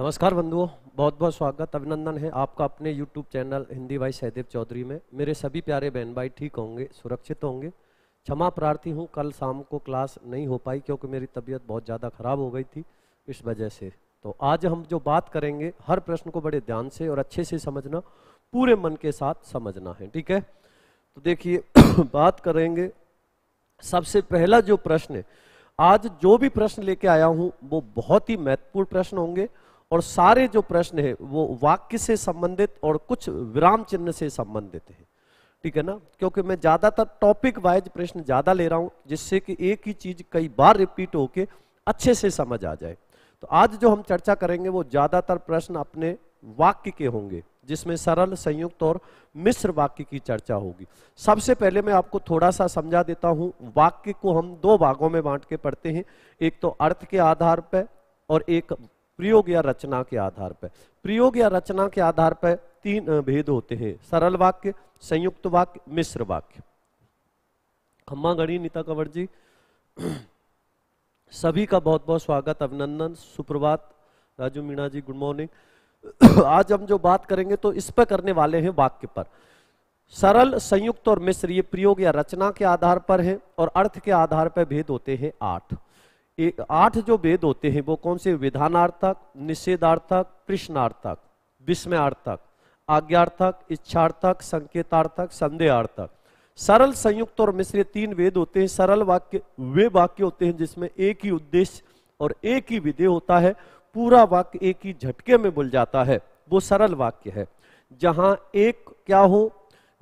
नमस्कार बंधुओं बहुत बहुत स्वागत अभिनंदन है आपका अपने यूट्यूब चैनल हिंदी भाई सहदेव चौधरी में मेरे सभी प्यारे बहन भाई ठीक होंगे सुरक्षित होंगे क्षमा प्रार्थी हूँ कल शाम को क्लास नहीं हो पाई क्योंकि मेरी तबीयत बहुत ज़्यादा खराब हो गई थी इस वजह से तो आज हम जो बात करेंगे हर प्रश्न को बड़े ध्यान से और अच्छे से समझना पूरे मन के साथ समझना है ठीक है तो देखिए बात करेंगे सबसे पहला जो प्रश्न है आज जो भी प्रश्न लेके आया हूँ वो बहुत ही महत्वपूर्ण प्रश्न होंगे और सारे जो प्रश्न है वो वाक्य से संबंधित और कुछ विराम चिन्ह से संबंधित है ठीक है ना क्योंकि मैं ज्यादातर टॉपिक वाइज प्रश्न ज्यादा ले रहा हूं जिससे कि एक ही चीज कई बार रिपीट होके अच्छे से समझ आ जाए तो आज जो हम चर्चा करेंगे वो ज्यादातर प्रश्न अपने वाक्य के होंगे जिसमें सरल संयुक्त और मिश्र वाक्य की चर्चा होगी सबसे पहले मैं आपको थोड़ा सा समझा देता हूं वाक्य को हम दो भागों में बांट के पढ़ते हैं एक तो अर्थ के आधार पर और एक प्रयोग या रचना के आधार पर प्रयोग या रचना के आधार पर तीन भेद होते हैं सरल वाक्य संयुक्त वाक्य मिश्र वाक्य खम्मा गणी नीता कंवर जी सभी का बहुत बहुत स्वागत अभिनंदन सुप्रभात राजू मीणा जी गुड मॉर्निंग आज हम जो बात करेंगे तो इस पर करने वाले हैं वाक्य पर सरल संयुक्त और मिश्र ये प्रयोग या रचना के आधार पर है और अर्थ के आधार पर भेद होते हैं आठ आठ जो वेद होते हैं वो कौन से विधानार्थक निषेधार्थक कृष्णार्थक विस्मयार्थक आज्ञार्थक इच्छार्थक संकेतार्थक संदेहार्थक सरल संयुक्त और मिश्र तीन वेद होते हैं सरल वाक्य वे वाक्य होते हैं जिसमें एक ही उद्देश्य और एक ही विधेय होता है पूरा वाक्य एक ही झटके में बोल जाता है वो सरल वाक्य है जहां एक क्या हो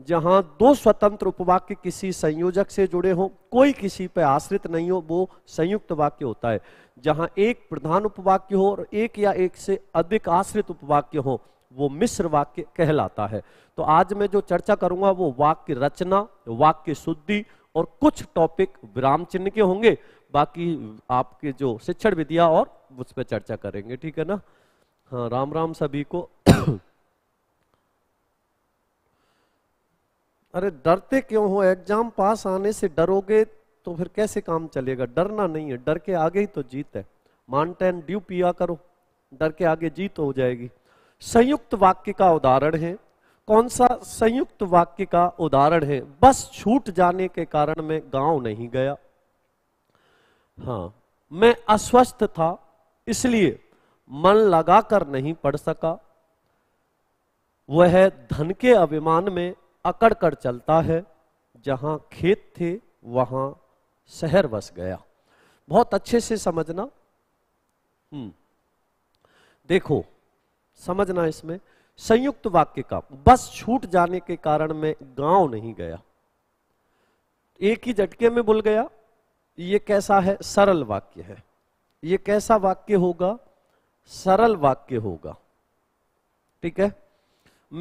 जहां दो स्वतंत्र उपवाक्य किसी संयोजक से जुड़े हों कोई किसी पर आश्रित नहीं हो वो संयुक्त वाक्य होता है जहां एक प्रधान उपवाक्य हो और एक या एक से अधिक आश्रित उपवाक्य हो वो मिश्र वाक्य कहलाता है तो आज मैं जो चर्चा करूंगा वो वाक्य रचना वाक्य शुद्धि और कुछ टॉपिक विराम चिन्ह के होंगे बाकी आपके जो शिक्षण विद्या और उस पर चर्चा करेंगे ठीक है ना हाँ राम राम सभी को अरे डरते क्यों हो एग्जाम पास आने से डरोगे तो फिर कैसे काम चलेगा डरना नहीं है डर के आगे ही तो जीत है माउंटेन ड्यू पिया करो डर के आगे जीत हो जाएगी संयुक्त वाक्य का उदाहरण है कौन सा संयुक्त वाक्य का उदाहरण है बस छूट जाने के कारण मैं गांव नहीं गया हाँ मैं अस्वस्थ था इसलिए मन लगाकर नहीं पढ़ सका वह धन के अभिमान में अकड़ कर चलता है जहां खेत थे वहां शहर बस गया बहुत अच्छे से समझना हम्म। देखो समझना इसमें संयुक्त वाक्य का बस छूट जाने के कारण मैं गांव नहीं गया एक ही झटके में बोल गया ये कैसा है सरल वाक्य है ये कैसा वाक्य होगा सरल वाक्य होगा ठीक है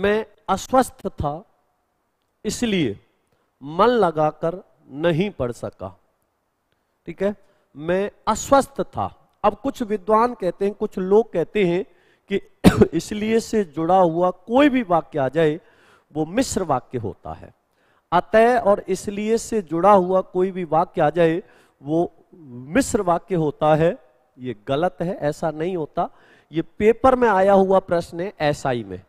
मैं अस्वस्थ था इसलिए मन लगाकर नहीं पढ़ सका ठीक है मैं अस्वस्थ था अब कुछ विद्वान कहते हैं कुछ लोग कहते हैं कि इसलिए से जुड़ा हुआ कोई भी वाक्य आ जाए वो मिश्र वाक्य होता है अतः और इसलिए से जुड़ा हुआ कोई भी वाक्य आ जाए वो मिश्र वाक्य होता है ये गलत है ऐसा नहीं होता ये पेपर में आया हुआ प्रश्न है एसआई में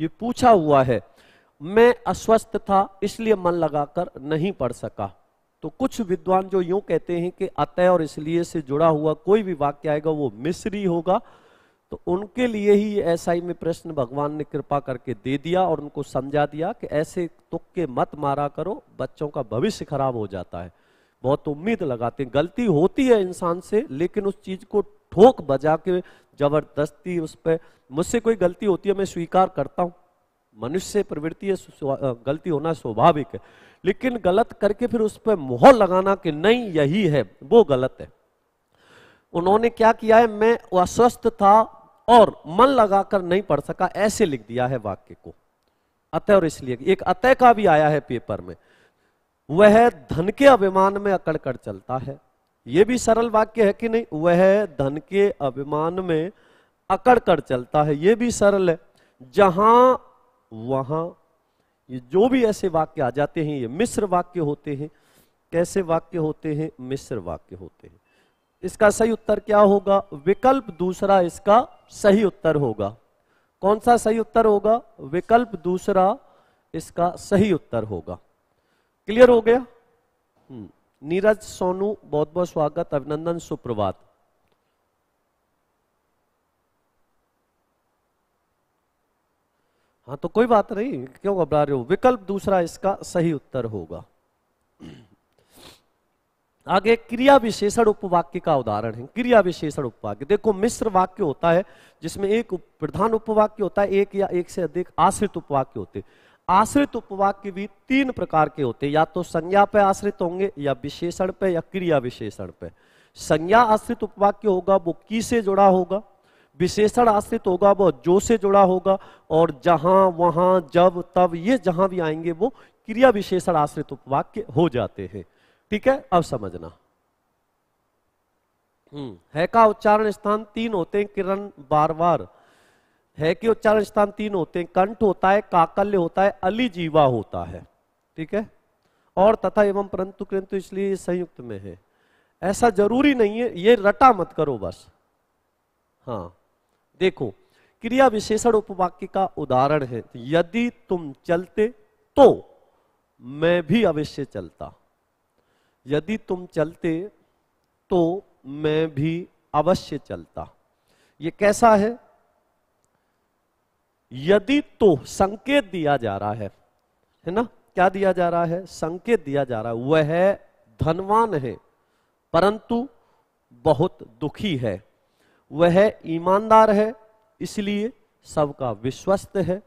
ये पूछा हुआ है मैं अस्वस्थ था इसलिए मन लगाकर नहीं पढ़ सका तो कुछ विद्वान जो यूं कहते हैं कि अतः और इसलिए से जुड़ा हुआ कोई भी वाक्य आएगा वो मिस्री होगा तो उनके लिए ही ऐसा ही में प्रश्न भगवान ने कृपा करके दे दिया और उनको समझा दिया कि ऐसे तुक्के मत मारा करो बच्चों का भविष्य खराब हो जाता है बहुत उम्मीद लगाते हैं गलती होती है इंसान से लेकिन उस चीज को ठोक बजा के जबरदस्ती उस पर मुझसे कोई गलती होती है मैं स्वीकार करता हूँ मनुष्य प्रवृत्ति गलती होना स्वाभाविक है लेकिन गलत करके फिर उस पर मोहर लगाना कि नहीं यही है वो गलत है उन्होंने क्या किया है मैं अस्वस्थ था और मन लगाकर नहीं पढ़ सका ऐसे लिख दिया है वाक्य को अतः और इसलिए एक अतः का भी आया है पेपर में वह धन के अभिमान में अकड़ कर चलता है यह भी सरल वाक्य है कि नहीं वह धन के अभिमान में अकड़ कर चलता है यह भी सरल है जहां वहां ये जो भी ऐसे वाक्य आ जाते हैं ये मिश्र वाक्य होते हैं कैसे वाक्य होते हैं मिश्र वाक्य होते हैं इसका सही उत्तर क्या होगा विकल्प दूसरा इसका सही उत्तर होगा कौन सा सही उत्तर होगा विकल्प दूसरा इसका सही उत्तर होगा क्लियर हो गया हम्म। नीरज सोनू बहुत बहुत स्वागत अभिनंदन सुप्रभात हाँ तो कोई बात नहीं क्यों घबरा रहे हो विकल्प दूसरा इसका सही उत्तर होगा आगे क्रिया विशेषण उपवाक्य का उदाहरण है क्रिया विशेषण उपवाक्य देखो मिश्र वाक्य होता है जिसमें एक प्रधान उपवाक्य होता है एक या एक से अधिक आश्रित उपवाक्य होते आश्रित उपवाक्य भी तीन प्रकार के होते या तो संज्ञा पे आश्रित होंगे या विशेषण पे या क्रिया विशेषण पे संज्ञा आश्रित उपवाक्य होगा वो की से जुड़ा होगा विशेषण आश्रित होगा वह जो से जुड़ा होगा और जहां वहां जब तब ये जहां भी आएंगे वो क्रिया विशेषण आश्रित उपवाक्य हो जाते हैं ठीक है अब समझना हम्म, है का उच्चारण स्थान तीन होते हैं किरण बार बार है के उच्चारण स्थान तीन होते हैं कंठ होता है काकल्य होता है अली जीवा होता है ठीक है और तथा एवं परंतु किंतु इसलिए संयुक्त में है ऐसा जरूरी नहीं है ये रटा मत करो बस हाँ देखो क्रिया विशेषण उपवाक्य का उदाहरण है तो यदि तुम चलते तो मैं भी अवश्य चलता यदि तुम चलते तो मैं भी अवश्य चलता ये कैसा है यदि तो संकेत दिया जा रहा है है ना क्या दिया जा रहा है संकेत दिया जा रहा है वह धनवान है परंतु बहुत दुखी है वह ईमानदार है इसलिए सबका विश्वस्त है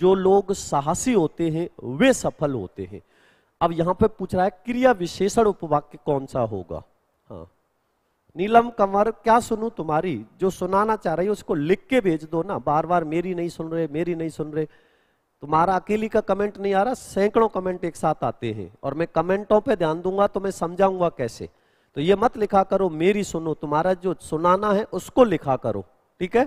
जो लोग साहसी होते हैं वे सफल होते हैं अब यहां पे पूछ रहा है क्रिया विशेषण उपवाक्य कौन सा होगा हाँ नीलम कंवर क्या सुनू तुम्हारी जो सुनाना चाह रही है उसको लिख के भेज दो ना बार बार मेरी नहीं सुन रहे मेरी नहीं सुन रहे तुम्हारा अकेली का कमेंट नहीं आ रहा सैकड़ों कमेंट एक साथ आते हैं और मैं कमेंटों पे ध्यान दूंगा तो मैं समझाऊंगा कैसे तो ये मत लिखा करो मेरी सुनो तुम्हारा जो सुनाना है उसको लिखा करो ठीक है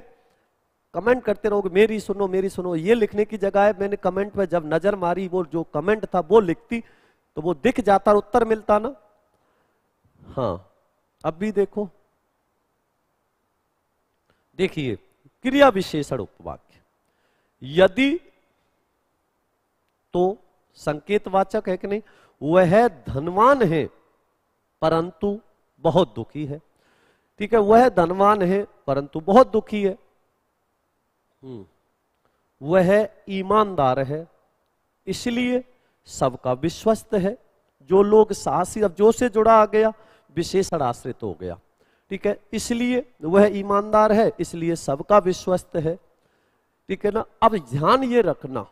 कमेंट करते रहोगे मेरी सुनो मेरी सुनो ये लिखने की जगह है मैंने कमेंट में जब नजर मारी वो जो कमेंट था वो लिखती तो वो दिख जाता उत्तर मिलता ना हाँ अब भी देखो देखिए क्रिया विशेषण उपवाक्य यदि तो संकेतवाचक है कि नहीं वह धनवान है परंतु बहुत दुखी है ठीक है वह धनवान है परंतु बहुत दुखी है हम्म, वह ईमानदार है इसलिए सबका विश्वस्त है जो लोग साहसी अब जो से जुड़ा आ गया विशेषण आश्रित हो गया ठीक है इसलिए वह ईमानदार है इसलिए सबका विश्वस्त है ठीक है ना अब ध्यान ये रखना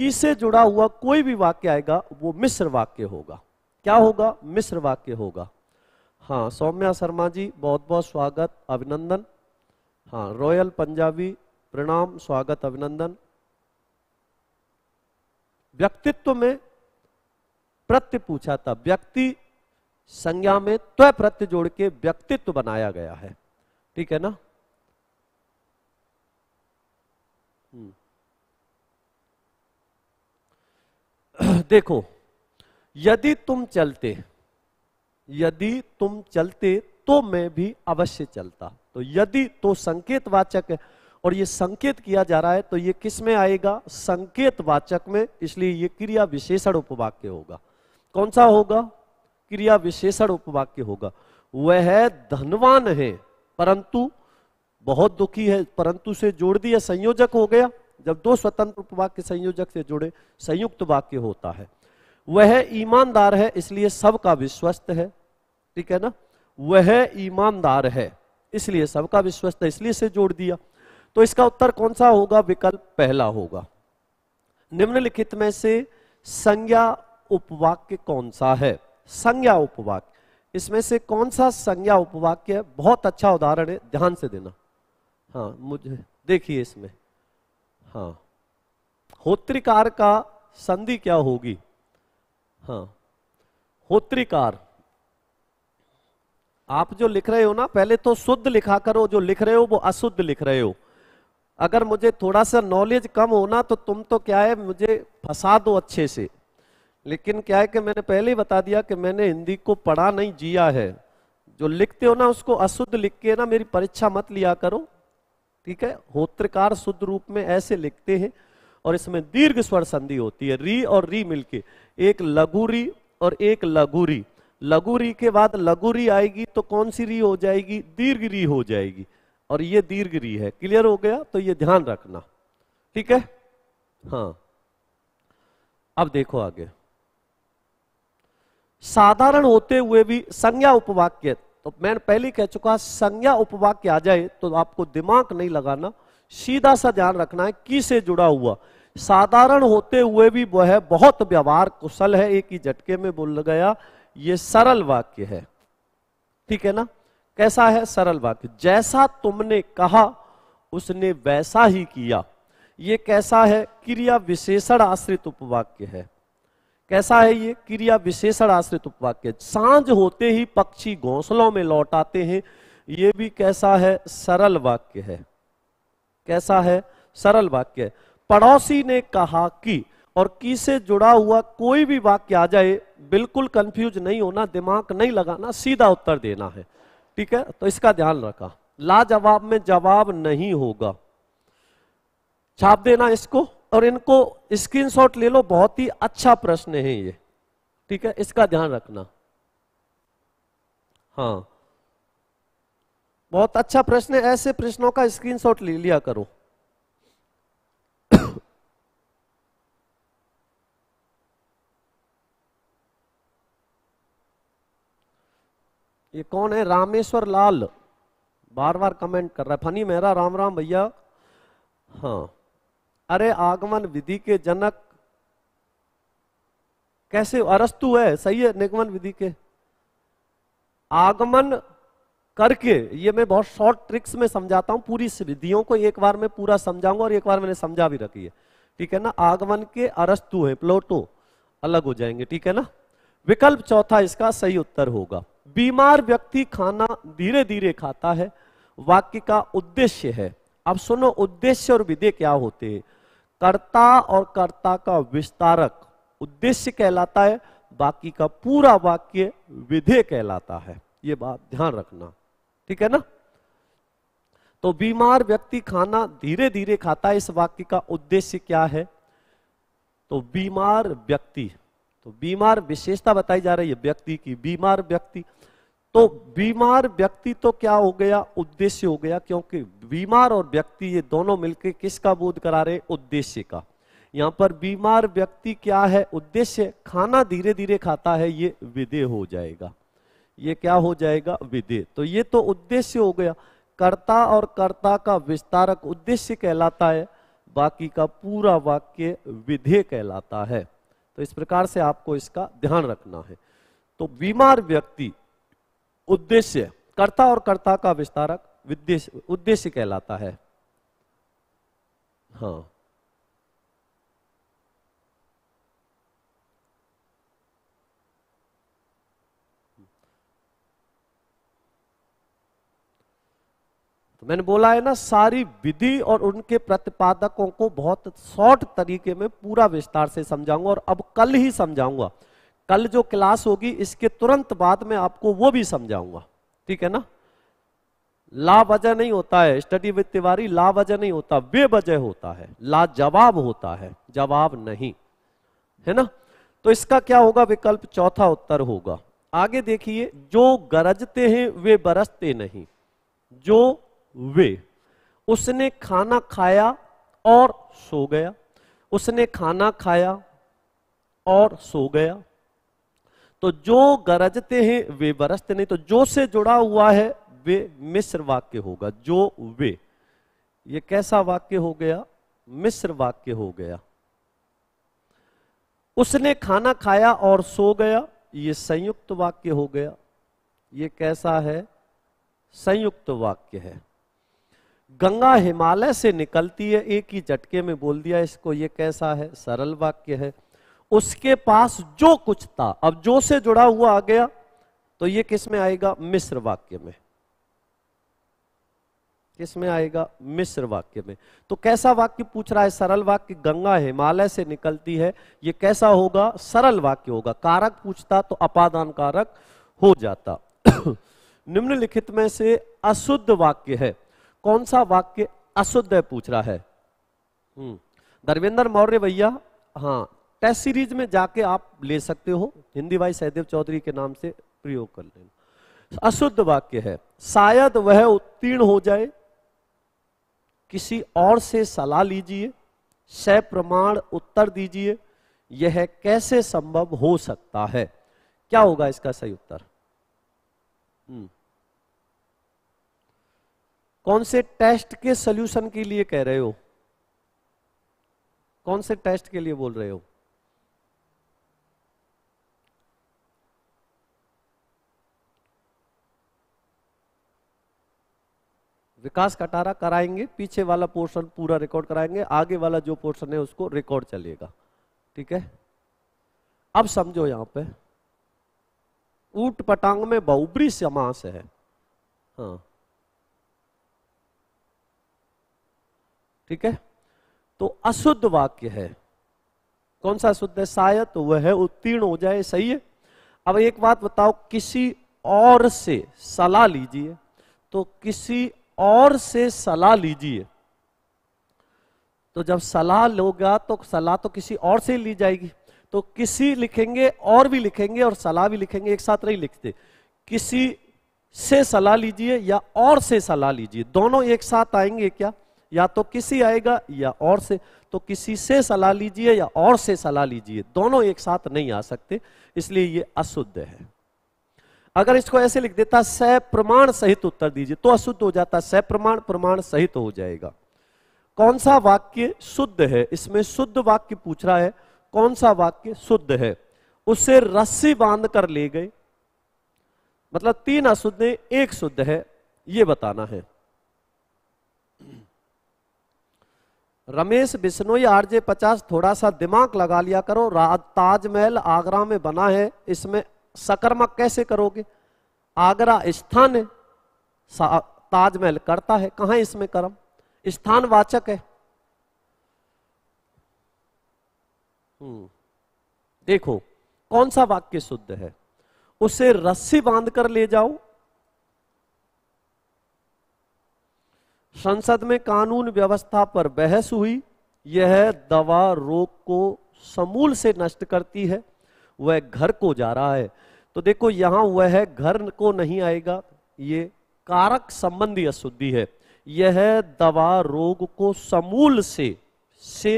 किसे जुड़ा हुआ कोई भी वाक्य आएगा वो मिश्र वाक्य होगा क्या होगा मिश्र वाक्य होगा हाँ सौम्या शर्मा जी बहुत बहुत स्वागत अभिनंदन हाँ रॉयल पंजाबी प्रणाम स्वागत अभिनंदन व्यक्तित्व में प्रत्य पूछा था व्यक्ति संज्ञा में त्व प्रत्य जोड़ के व्यक्तित्व बनाया गया है ठीक है ना हम्म। देखो यदि तुम चलते यदि तुम चलते तो मैं भी अवश्य चलता तो यदि तो संकेत वाचक है और ये संकेत किया जा रहा है तो ये किस में आएगा संकेत वाचक में इसलिए ये क्रिया विशेषण उपवाक्य होगा कौन सा होगा क्रिया विशेषण उपवाक्य होगा वह धनवान है परंतु बहुत दुखी है परंतु से जोड़ दिया संयोजक हो गया जब दो स्वतंत्र उपवाक्य संयोजक से जुड़े संयुक्त वाक्य होता है वह ईमानदार है इसलिए सबका विश्वस्त है ठीक है ना वह ईमानदार है इसलिए सबका विश्वस्त है इसलिए से जोड़ दिया तो इसका उत्तर कौन सा होगा विकल्प पहला होगा निम्नलिखित में से संज्ञा उपवाक्य कौन सा है संज्ञा उपवाक्य इसमें से कौन सा संज्ञा उपवाक्य है बहुत अच्छा उदाहरण है ध्यान से देना हाँ मुझे देखिए इसमें हाँ होत्रिकार का संधि क्या होगी हाँ होत्रिकार आप जो लिख रहे हो ना पहले तो शुद्ध लिखा करो जो लिख रहे हो वो अशुद्ध लिख रहे हो अगर मुझे थोड़ा सा नॉलेज कम होना तो तुम तो क्या है मुझे फंसा दो अच्छे से लेकिन क्या है कि मैंने पहले ही बता दिया कि मैंने हिंदी को पढ़ा नहीं जिया है जो लिखते हो ना उसको अशुद्ध लिख के ना मेरी परीक्षा मत लिया करो ठीक है होत्रकार शुद्ध रूप में ऐसे लिखते हैं और इसमें दीर्घ स्वर संधि होती है री और री मिलके एक लघु री और एक लघु री लघु री के बाद लघु री आएगी तो कौन सी री हो जाएगी दीर्घ री हो जाएगी और ये दीर्घ री है क्लियर हो गया तो ये ध्यान रखना ठीक है हाँ अब देखो आगे साधारण होते हुए भी संज्ञा उपवाक्य तो मैं पहले कह चुका संज्ञा उपवाक्य आ जाए तो आपको दिमाग नहीं लगाना सीधा सा ध्यान रखना है किसे से जुड़ा हुआ साधारण होते हुए भी वह बहुत व्यवहार कुशल है एक ही झटके में बोल गया ये सरल वाक्य है ठीक है ना कैसा है सरल वाक्य जैसा तुमने कहा उसने वैसा ही किया ये कैसा है क्रिया विशेषण आश्रित उपवाक्य है कैसा है ये क्रिया विशेषण आश्रित उपवाक्य सांझ होते ही पक्षी घोंसलों में लौट आते हैं ये भी कैसा है सरल वाक्य है कैसा है सरल वाक्य पड़ोसी ने कहा कि और की से जुड़ा हुआ कोई भी वाक्य आ जाए बिल्कुल कंफ्यूज नहीं होना दिमाग नहीं लगाना सीधा उत्तर देना है ठीक है तो इसका ध्यान रखा लाजवाब में जवाब नहीं होगा छाप देना इसको और इनको स्क्रीनशॉट ले लो बहुत ही अच्छा प्रश्न है ये ठीक है इसका ध्यान रखना हाँ बहुत अच्छा प्रश्न है ऐसे प्रश्नों का स्क्रीनशॉट ले लिया करो ये कौन है रामेश्वर लाल बार बार कमेंट कर रहा है फनी मेरा राम राम भैया हाँ अरे आगमन विधि के जनक कैसे अरस्तु है सही है निगमन विधि के आगमन करके ये मैं बहुत शॉर्ट ट्रिक्स में समझाता हूँ पूरी सिद्धियों को एक बार में पूरा समझाऊंगा और एक बार मैंने समझा भी रखी है ठीक है ना आगमन के अरस्तु है प्लोटो अलग हो जाएंगे ठीक है ना विकल्प चौथा इसका सही उत्तर होगा बीमार व्यक्ति खाना धीरे धीरे खाता है वाक्य का उद्देश्य है अब सुनो उद्देश्य और विधेय क्या होते हैं कर्ता और कर्ता का विस्तारक उद्देश्य कहलाता है बाकी का पूरा वाक्य विधेय कहलाता है ये बात ध्यान रखना ठीक है ना तो बीमार व्यक्ति खाना धीरे धीरे खाता है इस वाक्य का उद्देश्य क्या है तो बीमार व्यक्ति तो बीमार विशेषता बताई जा रही है व्यक्ति की बीमार व्यक्ति तो बीमार व्यक्ति तो क्या हो गया उद्देश्य हो गया क्योंकि बीमार और व्यक्ति ये दोनों मिलकर किसका बोध करा रहे उद्देश्य का यहां पर बीमार व्यक्ति क्या है उद्देश्य खाना धीरे धीरे खाता है ये विदेह हो जाएगा ये क्या हो जाएगा विधेय तो ये तो उद्देश्य हो गया कर्ता और कर्ता का विस्तारक उद्देश्य कहलाता है बाकी का पूरा वाक्य विधेय कहलाता है तो इस प्रकार से आपको इसका ध्यान रखना है तो बीमार व्यक्ति उद्देश्य कर्ता और कर्ता का विस्तारक उद्देश्य कहलाता है हाँ तो मैंने बोला है ना सारी विधि और उनके प्रतिपादकों को बहुत शॉर्ट तरीके में पूरा विस्तार से समझाऊंगा और अब कल ही समझाऊंगा कल जो क्लास होगी इसके तुरंत बाद में आपको वो भी समझाऊंगा ठीक है ना लावजह नहीं होता है स्टडी विद तिवारी लावजह नहीं होता वे वजह होता है लाजवाब होता है जवाब नहीं है ना तो इसका क्या होगा विकल्प चौथा उत्तर होगा आगे देखिए जो गरजते हैं वे बरसते नहीं जो वे उसने खाना खाया और सो गया उसने खाना खाया और सो गया तो जो गरजते हैं वे बरसते नहीं तो जो से जुड़ा हुआ है वे मिश्र वाक्य होगा जो वे ये कैसा वाक्य हो गया मिश्र वाक्य हो गया उसने खाना खाया और सो गया ये संयुक्त वाक्य हो गया ये कैसा है संयुक्त वाक्य है गंगा हिमालय से निकलती है एक ही झटके में बोल दिया इसको ये कैसा है सरल वाक्य है उसके पास जो कुछ था अब जो से जुड़ा हुआ आ गया तो ये किस में आएगा मिश्र वाक्य में किस में आएगा मिश्र वाक्य में तो कैसा वाक्य पूछ रहा है सरल वाक्य गंगा हिमालय से निकलती है ये कैसा होगा सरल वाक्य होगा कारक पूछता तो अपादान कारक हो जाता निम्नलिखित में से अशुद्ध वाक्य है कौन सा वाक्य अशुद्ध है पूछ रहा है हम्म। धर्मेंद्र मौर्य भैया हाँ टेस्ट सीरीज में जाके आप ले सकते हो हिंदी भाई सहदेव चौधरी के नाम से प्रयोग कर लेना अशुद्ध वाक्य है शायद वह उत्तीर्ण हो जाए किसी और से सलाह लीजिए सह प्रमाण उत्तर दीजिए यह कैसे संभव हो सकता है क्या होगा इसका सही उत्तर हम्म कौन से टेस्ट के सोल्यूशन के लिए कह रहे हो कौन से टेस्ट के लिए बोल रहे हो विकास कटारा कराएंगे पीछे वाला पोर्शन पूरा रिकॉर्ड कराएंगे आगे वाला जो पोर्शन है उसको रिकॉर्ड चलेगा ठीक है अब समझो यहां पे ऊट पटांग में बहुबरी समास है हाँ ठीक है तो अशुद्ध वाक्य है कौन सा शुद्ध है शायद तो वह है उत्तीर्ण हो जाए सही है अब एक बात बताओ किसी और से सलाह लीजिए तो किसी और से सलाह लीजिए तो जब सलाह लोगा तो सलाह तो किसी और से ली जाएगी तो किसी लिखेंगे और भी लिखेंगे और सलाह भी लिखेंगे एक साथ नहीं लिखते किसी से सलाह लीजिए या और से सलाह लीजिए दोनों एक साथ आएंगे क्या या तो किसी आएगा या और से तो किसी से सलाह लीजिए या और से सलाह लीजिए दोनों एक साथ नहीं आ सकते इसलिए ये अशुद्ध है अगर इसको ऐसे लिख देता सह प्रमाण सहित उत्तर दीजिए तो अशुद्ध हो जाता सह प्रमाण प्रमाण सहित हो जाएगा कौन सा वाक्य शुद्ध है इसमें शुद्ध वाक्य पूछ रहा है कौन सा वाक्य शुद्ध है उसे रस्सी बांध कर ले गए मतलब तीन अशुद्ध एक शुद्ध है यह बताना है रमेश बिश्नोई आरजे पचास थोड़ा सा दिमाग लगा लिया करो ताजमहल आगरा में बना है इसमें सकर्मक कैसे करोगे आगरा स्थान है ताजमहल करता है कहा इसमें कर्म स्थान वाचक है हम्म, देखो कौन सा वाक्य शुद्ध है उसे रस्सी बांध कर ले जाओ संसद में कानून व्यवस्था पर बहस हुई यह दवा रोग को समूल से नष्ट करती है वह घर को जा रहा है तो देखो यहां वह घर को नहीं आएगा ये कारक संबंधी अशुद्धि है यह दवा रोग को समूल से से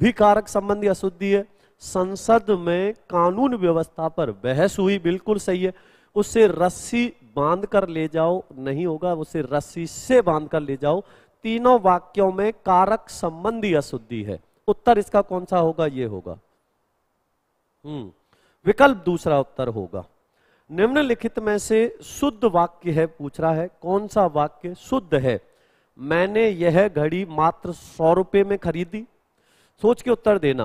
भी कारक संबंधी अशुद्धि है संसद में कानून व्यवस्था पर बहस हुई बिल्कुल सही है उससे रस्सी बांध कर ले जाओ नहीं होगा उसे रस्सी से बांध कर ले जाओ तीनों वाक्यों में कारक संबंधी अशुद्धि है उत्तर इसका कौन सा होगा यह होगा हम्म विकल्प दूसरा उत्तर होगा निम्नलिखित में से शुद्ध वाक्य है पूछ रहा है कौन सा वाक्य शुद्ध है मैंने यह घड़ी मात्र सौ रुपए में खरीदी सोच के उत्तर देना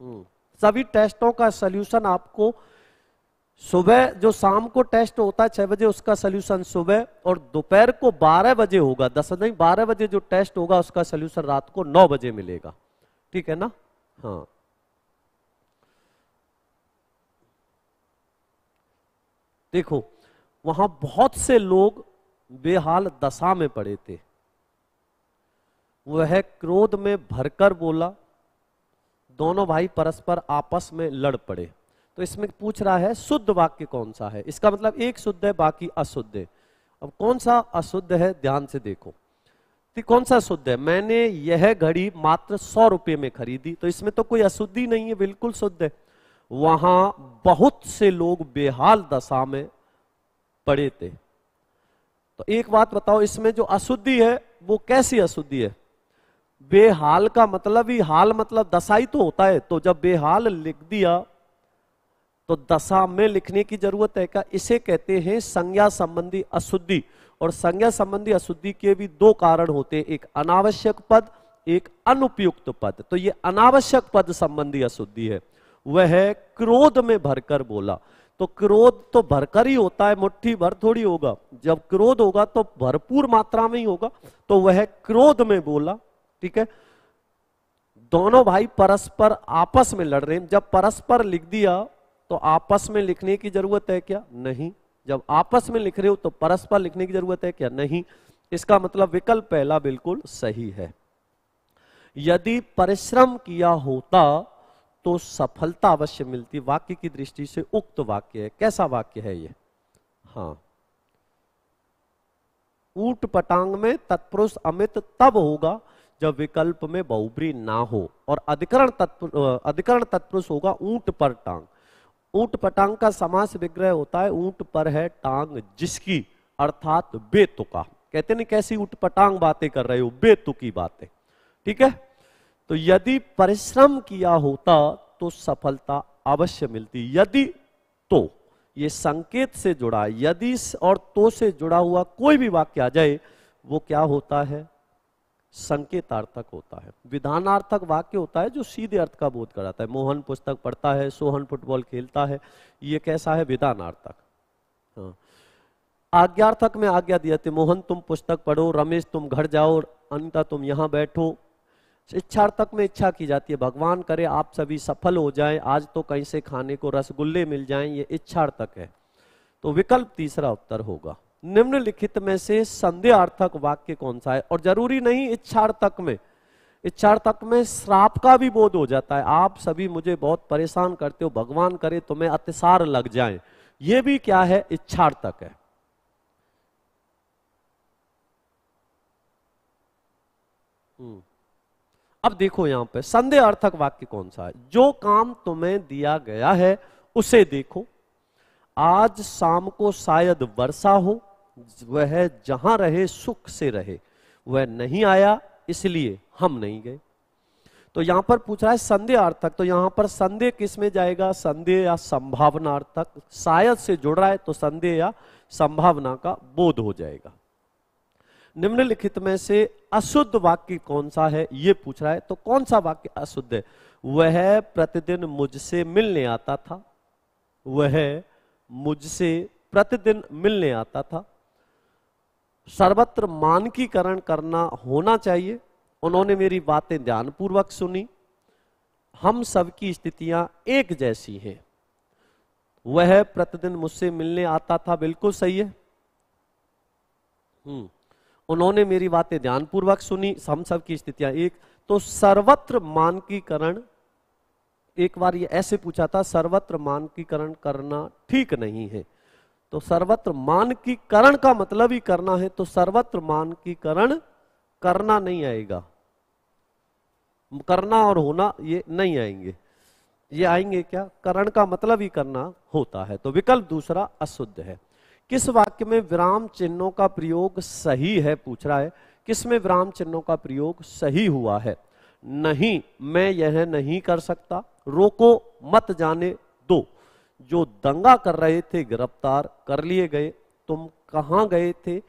हम्म, सभी टेस्टों का सोल्यूशन आपको सुबह जो शाम को टेस्ट होता है छह बजे उसका सोल्यूशन सुबह और दोपहर को बारह बजे होगा दस नहीं बारह बजे जो टेस्ट होगा उसका सोल्यूशन रात को नौ बजे मिलेगा ठीक है ना हाँ देखो वहां बहुत से लोग बेहाल दशा में पड़े थे वह क्रोध में भरकर बोला दोनों भाई परस्पर आपस में लड़ पड़े तो इसमें पूछ रहा है शुद्ध वाक्य कौन सा है इसका मतलब एक शुद्ध है बाकी अशुद्ध है अब कौन सा अशुद्ध है ध्यान से देखो तो कौन सा शुद्ध है मैंने यह घड़ी मात्र सौ रुपए में खरीदी तो इसमें तो कोई अशुद्धि नहीं है बिल्कुल शुद्ध है वहां बहुत से लोग बेहाल दशा में पड़े थे तो एक बात बताओ इसमें जो अशुद्धि है वो कैसी अशुद्धि है बेहाल का मतलब ही हाल मतलब दशाई तो होता है तो जब बेहाल लिख दिया तो दशा में लिखने की जरूरत है क्या इसे कहते हैं संज्ञा संबंधी अशुद्धि और संज्ञा संबंधी अशुद्धि के भी दो कारण होते हैं एक अनावश्यक पद एक अनुपयुक्त पद तो ये अनावश्यक पद संबंधी अशुद्धि है वह क्रोध में भरकर बोला तो क्रोध तो भरकर ही होता है मुट्ठी भर थोड़ी होगा जब क्रोध होगा तो भरपूर मात्रा में ही होगा तो वह क्रोध में बोला ठीक है दोनों भाई परस्पर आपस में लड़ रहे हैं जब परस्पर लिख दिया तो आपस में लिखने की जरूरत है क्या नहीं जब आपस में लिख रहे हो तो परस्पर लिखने की जरूरत है क्या नहीं इसका मतलब विकल्प पहला बिल्कुल सही है यदि परिश्रम किया होता तो सफलता अवश्य मिलती वाक्य की दृष्टि से उक्त वाक्य है कैसा वाक्य है यह हाँ ऊट पटांग में तत्पुरुष अमित तब होगा जब विकल्प में बहुब्री ना हो और अधिकरण तत्पुर अधिकरण तत्पुरुष होगा ऊंट पर टांग ऊंट पटांग का समास विग्रह होता है ऊंट पर है टांग जिसकी अर्थात बेतुका कहते ना कैसी ऊट पटांग बातें कर रहे हो बेतुकी बातें ठीक है तो यदि परिश्रम किया होता तो सफलता अवश्य मिलती यदि तो ये संकेत से जुड़ा यदि और तो से जुड़ा हुआ कोई भी वाक्य आ जाए वो क्या होता है संकेतार्थक होता है विधानार्थक वाक्य होता है जो सीधे अर्थ का बोध कराता है मोहन पुस्तक पढ़ता है सोहन फुटबॉल खेलता है ये कैसा है विधानार्थक हाँ आज्ञार्थक में आज्ञा दिया थे मोहन तुम पुस्तक पढ़ो रमेश तुम घर जाओ अनिता तुम यहां बैठो इच्छार्थक में इच्छा की जाती है भगवान करे आप सभी सफल हो जाए आज तो कहीं से खाने को रसगुल्ले मिल जाएं ये इच्छार्थक है तो विकल्प तीसरा उत्तर होगा निम्नलिखित में से संदेहार्थक वाक्य कौन सा है और जरूरी नहीं इच्छार्थक में इच्छार्थक में श्राप का भी बोध हो जाता है आप सभी मुझे बहुत परेशान करते हो भगवान करे तुम्हें तो अतिसार लग जाए यह भी क्या है इच्छार्थक है हम्म। अब देखो यहां पे संदेह अर्थक वाक्य कौन सा है जो काम तुम्हें दिया गया है उसे देखो आज शाम को शायद वर्षा हो वह जहां रहे सुख से रहे वह नहीं आया इसलिए हम नहीं गए तो यहां पर पूछ रहा है अर्थक तो यहां पर संदेह किस में जाएगा संदेह या अर्थक शायद से जुड़ रहा है तो संदेह या संभावना का बोध हो जाएगा निम्नलिखित में से अशुद्ध वाक्य कौन सा है यह पूछ रहा है तो कौन सा वाक्य अशुद्ध है वह प्रतिदिन मुझसे मिलने आता था वह मुझसे प्रतिदिन मिलने आता था सर्वत्र मानकीकरण करना होना चाहिए उन्होंने मेरी बातें ध्यानपूर्वक सुनी हम सबकी स्थितियां एक जैसी हैं वह प्रतिदिन मुझसे मिलने आता था बिल्कुल सही है हम्म, उन्होंने मेरी बातें ध्यानपूर्वक सुनी हम सब की स्थितियां एक तो सर्वत्र मानकीकरण एक बार ये ऐसे पूछा था सर्वत्र मानकीकरण करना ठीक नहीं है तो सर्वत्र मानकीकरण का मतलब ही करना है तो सर्वत्र मानकीकरण करना नहीं आएगा करना और होना ये नहीं आएंगे ये आएंगे क्या करण का मतलब ही करना होता है तो विकल्प दूसरा अशुद्ध है किस वाक्य में विराम चिन्हों का प्रयोग सही है पूछ रहा है किस में विराम चिन्हों का प्रयोग सही हुआ है नहीं मैं यह नहीं कर सकता रोको मत जाने दो जो दंगा कर रहे थे गिरफ्तार कर लिए गए तुम कहां गए थे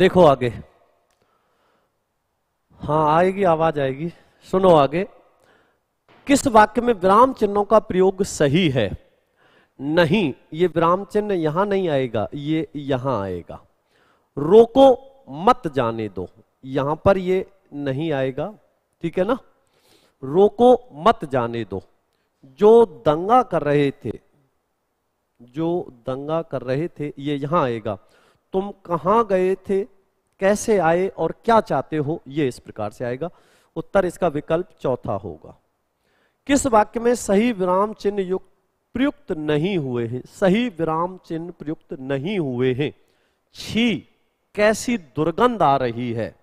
देखो आगे हाँ आएगी आवाज आएगी सुनो आगे किस वाक्य में विराम चिन्हों का प्रयोग सही है नहीं ये विराम चिन्ह यहां नहीं आएगा ये यहां आएगा रोको मत जाने दो यहां पर ये नहीं आएगा ठीक है ना रोको मत जाने दो जो दंगा कर रहे थे जो दंगा कर रहे थे ये यहां आएगा तुम कहां गए थे कैसे आए और क्या चाहते हो यह इस प्रकार से आएगा उत्तर इसका विकल्प चौथा होगा किस वाक्य में सही विराम चिन्ह युक्त प्रयुक्त नहीं हुए हैं सही विराम चिन्ह प्रयुक्त नहीं हुए हैं छी कैसी दुर्गंध आ रही है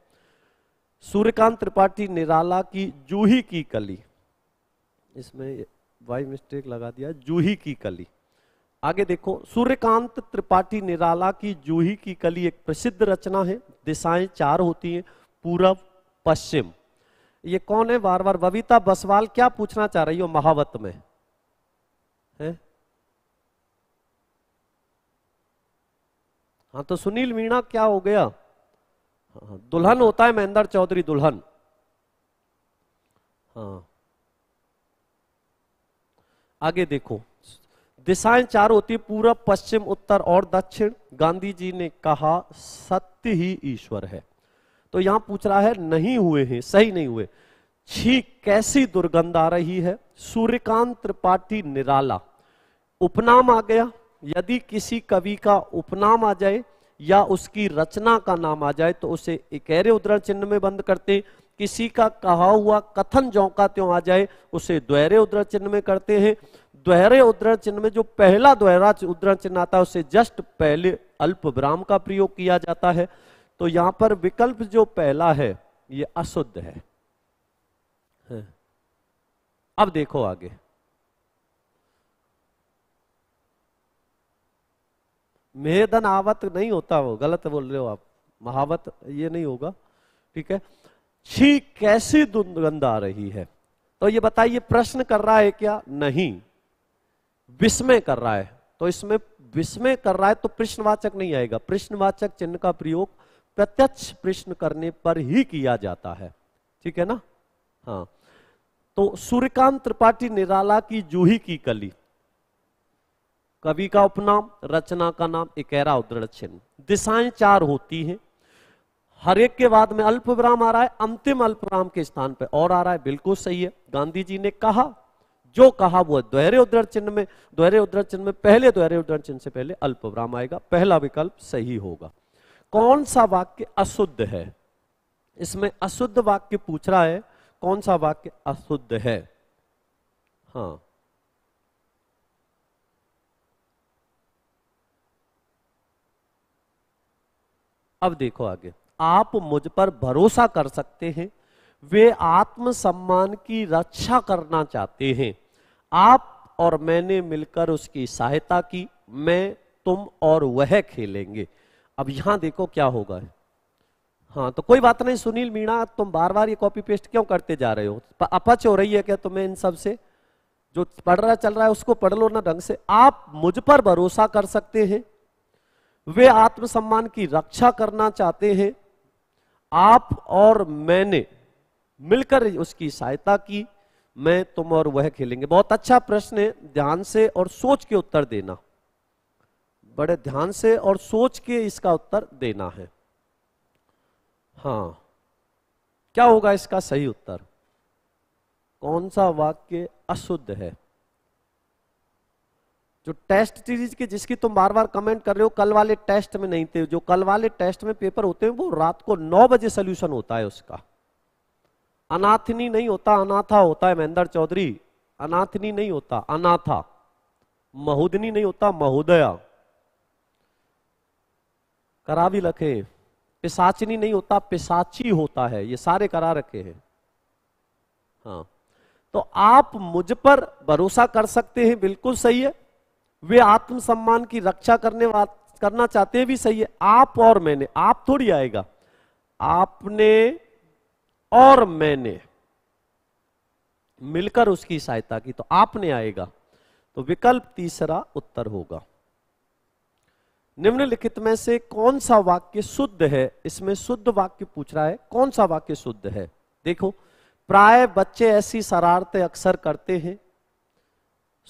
सूर्यकांत त्रिपाठी निराला की जूही की कली इसमें वाई मिस्टेक लगा दिया जूही की कली आगे देखो सूर्यकांत त्रिपाठी निराला की जूही की कली एक प्रसिद्ध रचना है दिशाएं चार होती हैं पूरब पश्चिम ये कौन है बार बार बबीता बसवाल क्या पूछना चाह रही हो महावत में है हाँ तो सुनील मीणा क्या हो गया हाँ, दुल्हन होता है महेंद्र चौधरी दुल्हन हाँ आगे देखो दिशाएं चार होती पूरा पश्चिम उत्तर और दक्षिण गांधी जी ने कहा सत्य ही ईश्वर है तो यहां पूछ रहा है नहीं हुए हैं सही नहीं हुए छी कैसी दुर्गंध आ रही है सूर्यकांत त्रिपाठी निराला उपनाम आ गया यदि किसी कवि का उपनाम आ जाए या उसकी रचना का नाम आ जाए तो उसे एक उदरण चिन्ह में बंद करते किसी का कहा हुआ कथन जौका त्यों आ जाए उसे द्वैरे उदरण चिन्ह में करते हैं द्वहरे उद्धरण चिन्ह में जो पहला दोहरा उद्धरण चिन्ह आता है उससे जस्ट पहले अल्प विराम का प्रयोग किया जाता है तो यहां पर विकल्प जो पहला है ये अशुद्ध है हाँ। अब देखो आगे मेहदन आवत नहीं होता वो गलत बोल रहे हो आप महावत ये नहीं होगा ठीक है छी कैसी दुर्गंध आ रही है तो ये बताइए प्रश्न कर रहा है क्या नहीं विस्मय कर रहा है तो इसमें विस्मय कर रहा है तो प्रश्नवाचक नहीं आएगा प्रश्नवाचक चिन्ह का प्रयोग प्रत्यक्ष प्रश्न करने पर ही किया जाता है ठीक है ना हाँ तो सूर्यकांत त्रिपाठी निराला की जूही की कली कवि का उपनाम रचना का नाम इकेरा उदृढ़ चिन्ह दिशाएं चार होती हैं हर एक के बाद में अल्प आ रहा है अंतिम अल्प के स्थान पर और आ रहा है बिल्कुल सही है गांधी जी ने कहा जो कहा वो द्वैरे उद्धरण चिन्ह में द्वैरे उद्धरण चिन्ह में पहले द्वैरे उद्धरण चिन्ह से पहले अल्प विराम आएगा पहला विकल्प सही होगा कौन सा वाक्य अशुद्ध है इसमें अशुद्ध वाक्य पूछ रहा है कौन सा वाक्य अशुद्ध है हाँ अब देखो आगे आप मुझ पर भरोसा कर सकते हैं वे आत्मसम्मान की रक्षा करना चाहते हैं आप और मैंने मिलकर उसकी सहायता की मैं तुम और वह खेलेंगे अब यहां देखो क्या होगा हाँ तो कोई बात नहीं सुनील मीणा तुम बार बार ये कॉपी पेस्ट क्यों करते जा रहे हो अपच हो रही है क्या तुम्हें इन सब से जो पढ़ रहा चल रहा है उसको पढ़ लो ना ढंग से आप मुझ पर भरोसा कर सकते हैं वे आत्मसम्मान की रक्षा करना चाहते हैं आप और मैंने मिलकर उसकी सहायता की मैं तुम और वह खेलेंगे बहुत अच्छा प्रश्न है ध्यान से और सोच के उत्तर देना बड़े ध्यान से और सोच के इसका उत्तर देना है हाँ क्या होगा इसका सही उत्तर कौन सा वाक्य अशुद्ध है जो टेस्ट सीरीज के जिसकी तुम बार बार कमेंट कर रहे हो कल वाले टेस्ट में नहीं थे जो कल वाले टेस्ट में पेपर होते हैं वो रात को नौ बजे सोल्यूशन होता है उसका अनाथनी नहीं होता अनाथा होता है महेंद्र चौधरी अनाथनी नहीं होता अनाथा महोदनी नहीं होता महोदया करा भी रखे पिसाचनी नहीं होता पिसाची होता है ये सारे करा रखे हैं हाँ तो आप मुझ पर भरोसा कर सकते हैं बिल्कुल सही है वे आत्मसम्मान की रक्षा करने करना चाहते हैं भी सही है आप और मैंने आप थोड़ी आएगा आपने और मैंने मिलकर उसकी सहायता की तो आपने आएगा तो विकल्प तीसरा उत्तर होगा निम्नलिखित में से कौन सा वाक्य शुद्ध है इसमें शुद्ध वाक्य पूछ रहा है कौन सा वाक्य शुद्ध है देखो प्राय बच्चे ऐसी शरारतें अक्सर करते हैं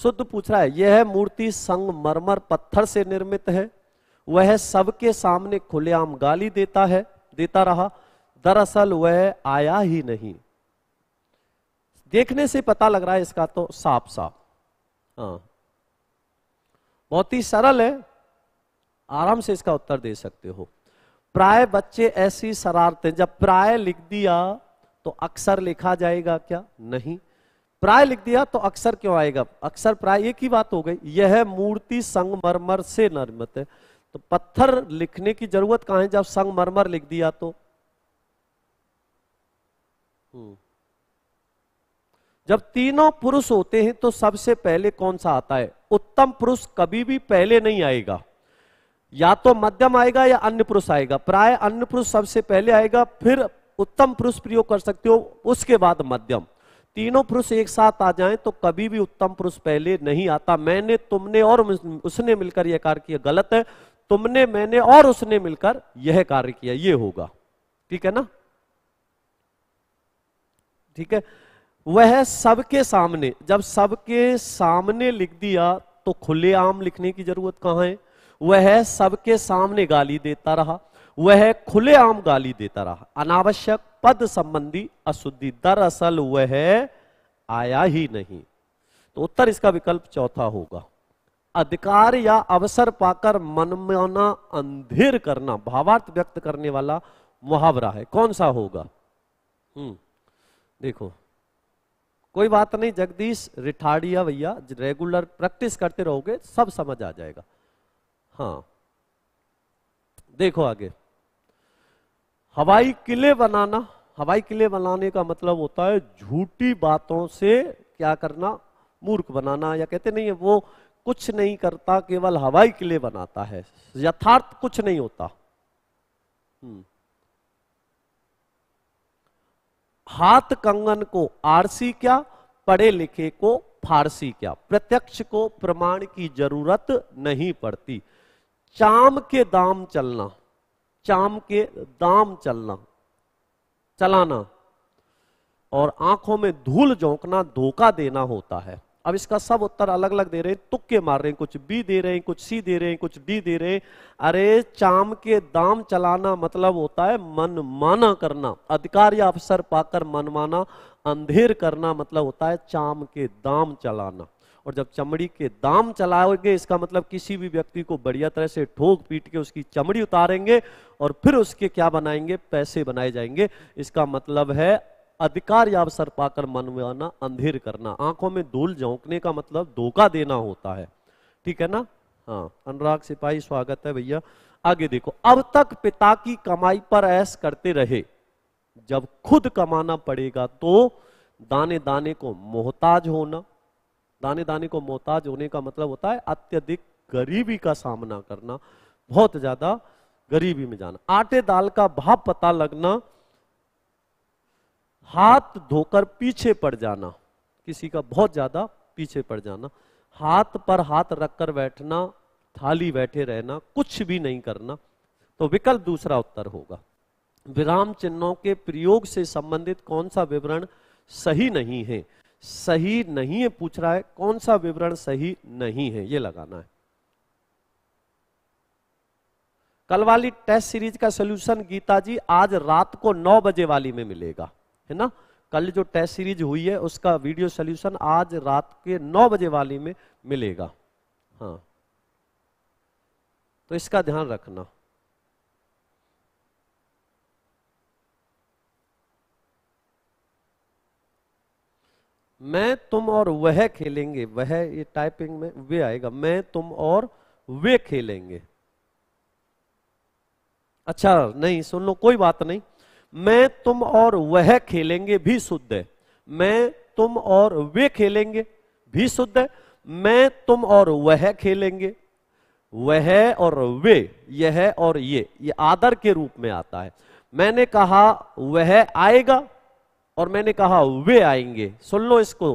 शुद्ध पूछ रहा है यह मूर्ति संग मरमर पत्थर से निर्मित है वह सबके सामने खुलेआम गाली देता है देता रहा दरअसल वह आया ही नहीं देखने से पता लग रहा है इसका तो साफ साफ हाँ बहुत ही सरल है आराम से इसका उत्तर दे सकते हो प्राय बच्चे ऐसी शरारतें जब प्राय लिख दिया तो अक्सर लिखा जाएगा क्या नहीं प्राय लिख दिया तो अक्सर क्यों आएगा अक्सर प्राय एक ही बात हो गई यह मूर्ति संगमरमर से निर्मित है तो पत्थर लिखने की जरूरत कहां है जब संगमरमर लिख दिया तो हम्म। जब तीनों पुरुष होते हैं तो सबसे पहले कौन सा आता है उत्तम पुरुष कभी भी पहले नहीं आएगा या तो मध्यम आएगा या अन्य पुरुष आएगा प्राय अन्य पुरुष सबसे पहले आएगा फिर उत्तम पुरुष प्रयोग कर सकते हो उसके बाद मध्यम तीनों पुरुष एक साथ आ जाएं तो कभी भी उत्तम पुरुष पहले नहीं आता मैंने तुमने और उसने मिलकर यह कार्य किया गलत है तुमने मैंने और उसने मिलकर यह कार्य किया ये होगा ठीक है ना ठीक है वह सबके सामने जब सबके सामने लिख दिया तो खुले आम लिखने की जरूरत कहां है वह सबके सामने गाली देता रहा वह खुले आम गाली देता रहा अनावश्यक पद संबंधी अशुद्धि दरअसल वह आया ही नहीं तो उत्तर इसका विकल्प चौथा होगा अधिकार या अवसर पाकर मनमाना अंधेर करना भावार्थ व्यक्त करने वाला मुहावरा है कौन सा होगा हम्म देखो कोई बात नहीं जगदीश रिठाड़िया भैया रेगुलर प्रैक्टिस करते रहोगे सब समझ आ जाएगा हाँ देखो आगे हवाई किले बनाना हवाई किले बनाने का मतलब होता है झूठी बातों से क्या करना मूर्ख बनाना या कहते नहीं है वो कुछ नहीं करता केवल हवाई किले बनाता है यथार्थ कुछ नहीं होता हम्म हाथ कंगन को आरसी क्या पढ़े लिखे को फारसी क्या प्रत्यक्ष को प्रमाण की जरूरत नहीं पड़ती चाम के दाम चलना चाम के दाम चलना चलाना और आंखों में धूल झोंकना धोखा देना होता है अब इसका सब उत्तर अलग अलग दे रहे हैं तुक्के मार रहे हैं कुछ बी दे रहे हैं कुछ सी दे रहे हैं कुछ डी दे रहे हैं अरे चाम के दाम चलाना मतलब होता है मनमाना करना अधिकार या अवसर पाकर मनमाना अंधेर करना मतलब होता है चाम के दाम चलाना और जब चमड़ी के दाम चलाओगे इसका मतलब किसी भी व्यक्ति को बढ़िया तरह से ठोक पीट के उसकी चमड़ी उतारेंगे और फिर उसके क्या बनाएंगे पैसे बनाए जाएंगे इसका मतलब है अधिकार या अवसर पाकर मनवाना अंधेर करना आंखों में धूल झोंकने का मतलब धोखा देना होता है ठीक है ना हाँ अनुराग सिपाही स्वागत है भैया आगे देखो अब तक पिता की कमाई पर ऐस करते रहे जब खुद कमाना पड़ेगा तो दाने दाने को मोहताज होना दाने दाने को मोहताज होने का मतलब होता है अत्यधिक गरीबी का सामना करना बहुत ज्यादा गरीबी में जाना आटे दाल का भाव पता लगना हाथ धोकर पीछे पड़ जाना किसी का बहुत ज्यादा पीछे पड़ जाना हाथ पर हाथ रखकर बैठना थाली बैठे रहना कुछ भी नहीं करना तो विकल्प दूसरा उत्तर होगा विराम चिन्हों के प्रयोग से संबंधित कौन सा विवरण सही नहीं है सही नहीं है पूछ रहा है कौन सा विवरण सही नहीं है यह लगाना है कल वाली टेस्ट सीरीज का सोल्यूशन गीता जी आज रात को नौ बजे वाली में मिलेगा है ना कल जो टेस्ट सीरीज हुई है उसका वीडियो सोल्यूशन आज रात के नौ बजे वाली में मिलेगा हाँ तो इसका ध्यान रखना मैं तुम और वह खेलेंगे वह ये टाइपिंग में वे आएगा मैं तुम और वे खेलेंगे अच्छा नहीं सुन लो कोई बात नहीं मैं तुम और वह खेलेंगे भी शुद्ध है मैं तुम और वे खेलेंगे भी शुद्ध है मैं तुम और वह खेलेंगे वह और वे यह और ये ये आदर के रूप में आता है मैंने कहा वह आएगा और मैंने कहा वे आएंगे सुन लो इसको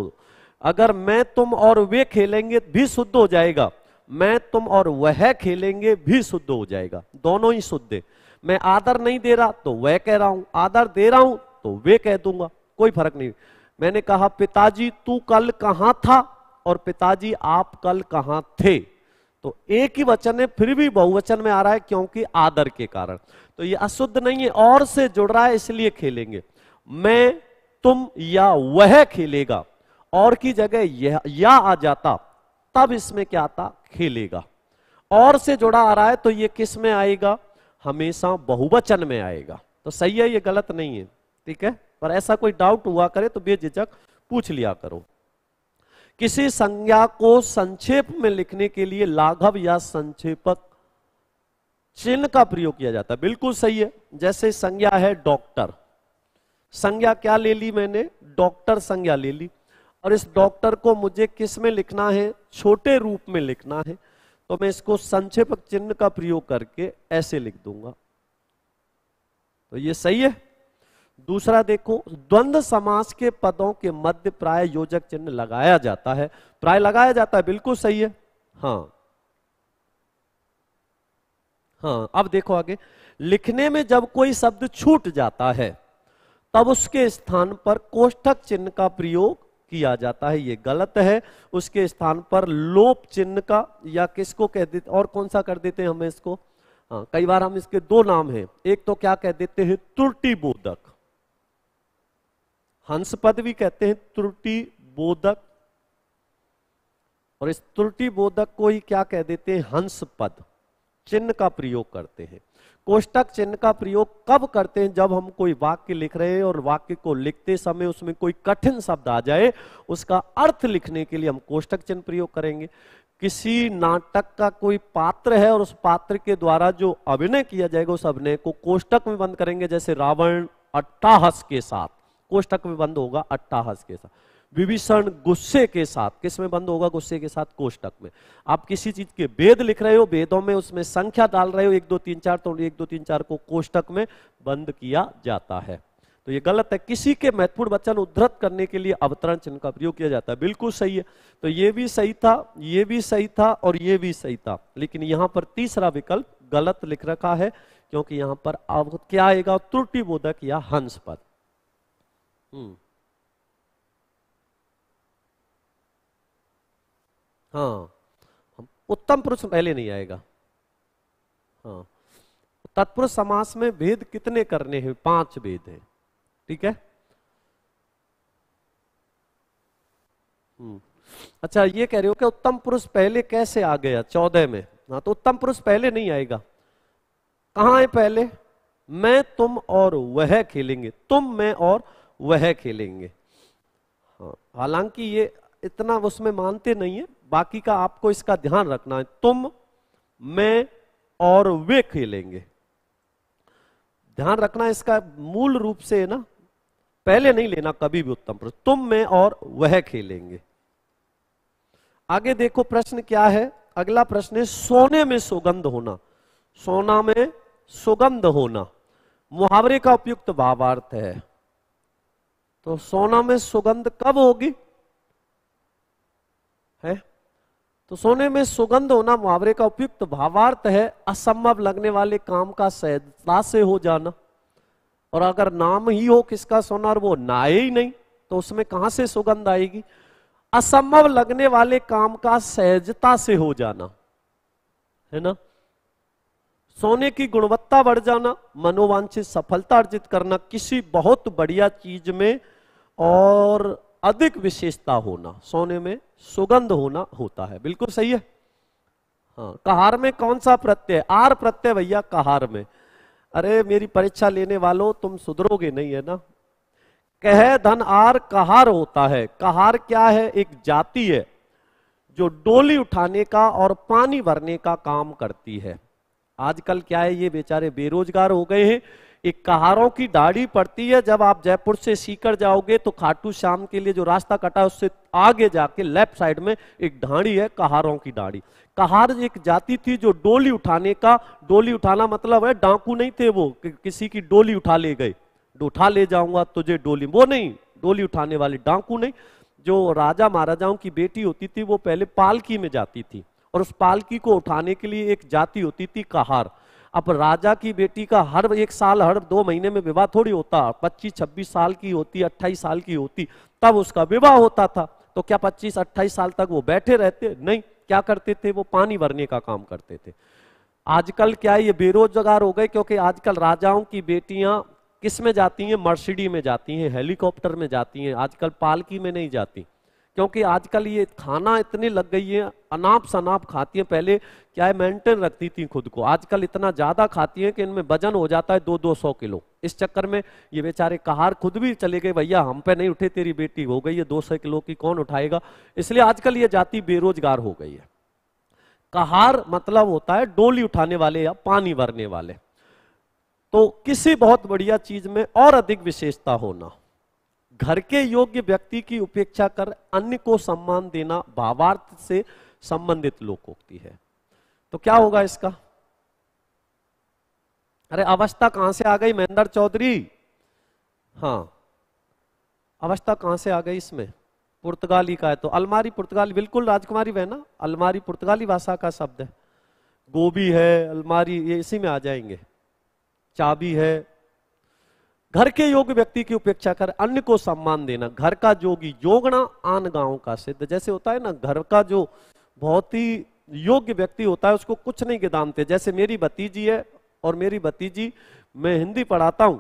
अगर मैं तुम और वे खेलेंगे भी शुद्ध हो जाएगा मैं तुम और वह खेलेंगे भी शुद्ध हो जाएगा दोनों ही शुद्ध है मैं आदर नहीं दे रहा तो वह कह रहा हूं आदर दे रहा हूं तो वे कह दूंगा कोई फर्क नहीं मैंने कहा पिताजी तू कल कहां था और पिताजी आप कल कहां थे तो एक ही वचन है फिर भी बहुवचन में आ रहा है क्योंकि आदर के कारण तो ये अशुद्ध नहीं है और से जुड़ रहा है इसलिए खेलेंगे मैं तुम या वह खेलेगा और की जगह यह या आ जाता तब इसमें क्या आता खेलेगा और से जुड़ा आ रहा है तो ये किस में आएगा हमेशा बहुवचन में आएगा तो सही है ये गलत नहीं है ठीक है पर ऐसा कोई डाउट हुआ करे तो बेझिझक पूछ लिया करो किसी संज्ञा को संक्षेप में लिखने के लिए लाघव या संक्षेपक चिन्ह का प्रयोग किया जाता है बिल्कुल सही है जैसे संज्ञा है डॉक्टर संज्ञा क्या ले ली मैंने डॉक्टर संज्ञा ले ली और इस डॉक्टर को मुझे किस में लिखना है छोटे रूप में लिखना है तो मैं इसको संक्षेप चिन्ह का प्रयोग करके ऐसे लिख दूंगा तो ये सही है दूसरा देखो द्वंद समास के पदों के मध्य प्राय योजक चिन्ह लगाया जाता है प्राय लगाया जाता है बिल्कुल सही है हां हां अब देखो आगे लिखने में जब कोई शब्द छूट जाता है तब उसके स्थान पर कोष्ठक चिन्ह का प्रयोग किया जाता है ये गलत है उसके स्थान पर लोप चिन्ह का या किसको कह देते और कौन सा कर देते हैं हमें इसको हाँ कई बार हम इसके दो नाम हैं एक तो क्या कह देते हैं त्रुटि बोधक हंस पद भी कहते हैं त्रुटि बोधक और इस त्रुटि बोधक को ही क्या कह देते हैं हंस पद चिन्ह का प्रयोग करते हैं कोष्टक चिन्ह का प्रयोग कब करते हैं जब हम कोई वाक्य लिख रहे हैं और वाक्य को लिखते समय उसमें कोई कठिन शब्द आ जाए उसका अर्थ लिखने के लिए हम कोष्टक चिन्ह प्रयोग करेंगे किसी नाटक का कोई पात्र है और उस पात्र के द्वारा जो अभिनय किया जाएगा उस अभिनय को कोष्टक में बंद करेंगे जैसे रावण अट्टाहस के साथ कोष्टक में बंद होगा अट्टाहस के साथ विभीषण गुस्से के साथ किस में बंद होगा गुस्से के साथ कोष्टक में आप किसी चीज के वेद लिख रहे हो वेदों में उसमें संख्या डाल रहे हो एक दो तीन चार तो एक दो तीन चार को कोष्टक में बंद किया जाता है तो ये गलत है किसी के महत्वपूर्ण वचन उद्धृत करने के लिए अवतरण चिन्ह का प्रयोग किया जाता है बिल्कुल सही है तो ये भी सही था ये भी सही था और ये भी सही था लेकिन यहां पर तीसरा विकल्प गलत लिख रखा है क्योंकि यहां पर अब क्या आएगा त्रुटि बोधक या हंस पद हम्म हाँ उत्तम पुरुष पहले नहीं आएगा हाँ तत्पुरुष समास में भेद कितने करने हैं पांच भेद हैं ठीक है हम्म। अच्छा ये कह रहे हो कि उत्तम पुरुष पहले कैसे आ गया चौदह में हाँ तो उत्तम पुरुष पहले नहीं आएगा कहा है पहले मैं तुम और वह खेलेंगे तुम मैं और वह खेलेंगे हाँ हालांकि ये इतना उसमें मानते नहीं है बाकी का आपको इसका ध्यान रखना है तुम मैं और वे खेलेंगे ध्यान रखना इसका मूल रूप से है ना पहले नहीं लेना कभी भी उत्तम प्रश्न तुम में और वह खेलेंगे आगे देखो प्रश्न क्या है अगला प्रश्न है सोने में सुगंध होना सोना में सुगंध होना मुहावरे का उपयुक्त भावार्थ है तो सोना में सुगंध कब होगी है तो सोने में सुगंध होना मुहावरे का उपयुक्त भावार्थ है असंभव लगने वाले काम का सहजता से हो जाना और अगर नाम ही हो किसका सोना और वो नाए ही नहीं तो उसमें कहां से सुगंध आएगी असंभव लगने वाले काम का सहजता से हो जाना है ना सोने की गुणवत्ता बढ़ जाना मनोवांछित सफलता अर्जित करना किसी बहुत बढ़िया चीज में और अधिक विशेषता होना सोने में सुगंध होना होता है बिल्कुल सही है हाँ कहार में कौन सा प्रत्यय आर प्रत्यय भैया कहार में अरे मेरी परीक्षा लेने वालों तुम सुधरोगे नहीं है ना कह धन आर कहार होता है कहार क्या है एक जाति है जो डोली उठाने का और पानी भरने का काम करती है आजकल क्या है ये बेचारे बेरोजगार हो गए हैं एक कहारों की दाढ़ी पड़ती है जब आप जयपुर से सीकर जाओगे तो खाटू श्याम के लिए जो रास्ता कटा है उससे आगे जाके लेफ्ट साइड में एक ढाणी है कहारों की दाढ़ी कहार एक जाति थी जो डोली उठाने का डोली उठाना मतलब है डाकू नहीं थे वो कि, किसी की डोली उठा ले गए तो उठा ले जाऊंगा तुझे डोली वो नहीं डोली उठाने वाले डाकू नहीं जो राजा महाराजाओं की बेटी होती थी वो पहले पालकी में जाती थी और उस पालकी को उठाने के लिए एक जाति होती थी कहार अब राजा की बेटी का हर एक साल हर दो महीने में विवाह थोड़ी होता पच्चीस छब्बीस साल की होती अट्ठाईस साल की होती तब उसका विवाह होता था तो क्या पच्चीस अट्ठाईस साल तक वो बैठे रहते नहीं क्या करते थे वो पानी भरने का काम करते थे आजकल क्या ये बेरोजगार हो गए क्योंकि आजकल राजाओं की बेटियां किस में जाती हैं मर्सिडी में जाती हैं हेलीकॉप्टर में जाती हैं आजकल पालकी में नहीं जाती क्योंकि आजकल ये खाना इतनी लग गई है अनाप शनाप खाती है पहले क्या है मेंटेन रखती थी खुद को आजकल इतना ज़्यादा खाती हैं कि इनमें वजन हो जाता है दो दो सौ किलो इस चक्कर में ये बेचारे कहार खुद भी चले गए भैया हम पे नहीं उठे तेरी बेटी हो गई है दो सौ किलो की कौन उठाएगा इसलिए आजकल ये जाति बेरोजगार हो गई है कहार मतलब होता है डोली उठाने वाले या पानी भरने वाले तो किसी बहुत बढ़िया चीज में और अधिक विशेषता होना घर के योग्य व्यक्ति की उपेक्षा कर अन्य को सम्मान देना भावार्थ से संबंधित लोकोक्ति है तो क्या होगा इसका अरे अवस्था कहां से आ गई महेंद्र चौधरी हाँ अवस्था कहां से आ गई इसमें पुर्तगाली का है तो अलमारी पुर्तगाली बिल्कुल राजकुमारी बहना अलमारी पुर्तगाली भाषा का शब्द है गोभी है अलमारी ये इसी में आ जाएंगे चाबी है घर के योग व्यक्ति की उपेक्षा कर अन्य को सम्मान देना घर का योगी योगना आन गांव का सिद्ध जैसे होता है ना घर का जो बहुत ही योग्य व्यक्ति होता है उसको कुछ नहीं गिदानते जैसे मेरी भतीजी है और मेरी भतीजी मैं हिंदी पढ़ाता हूं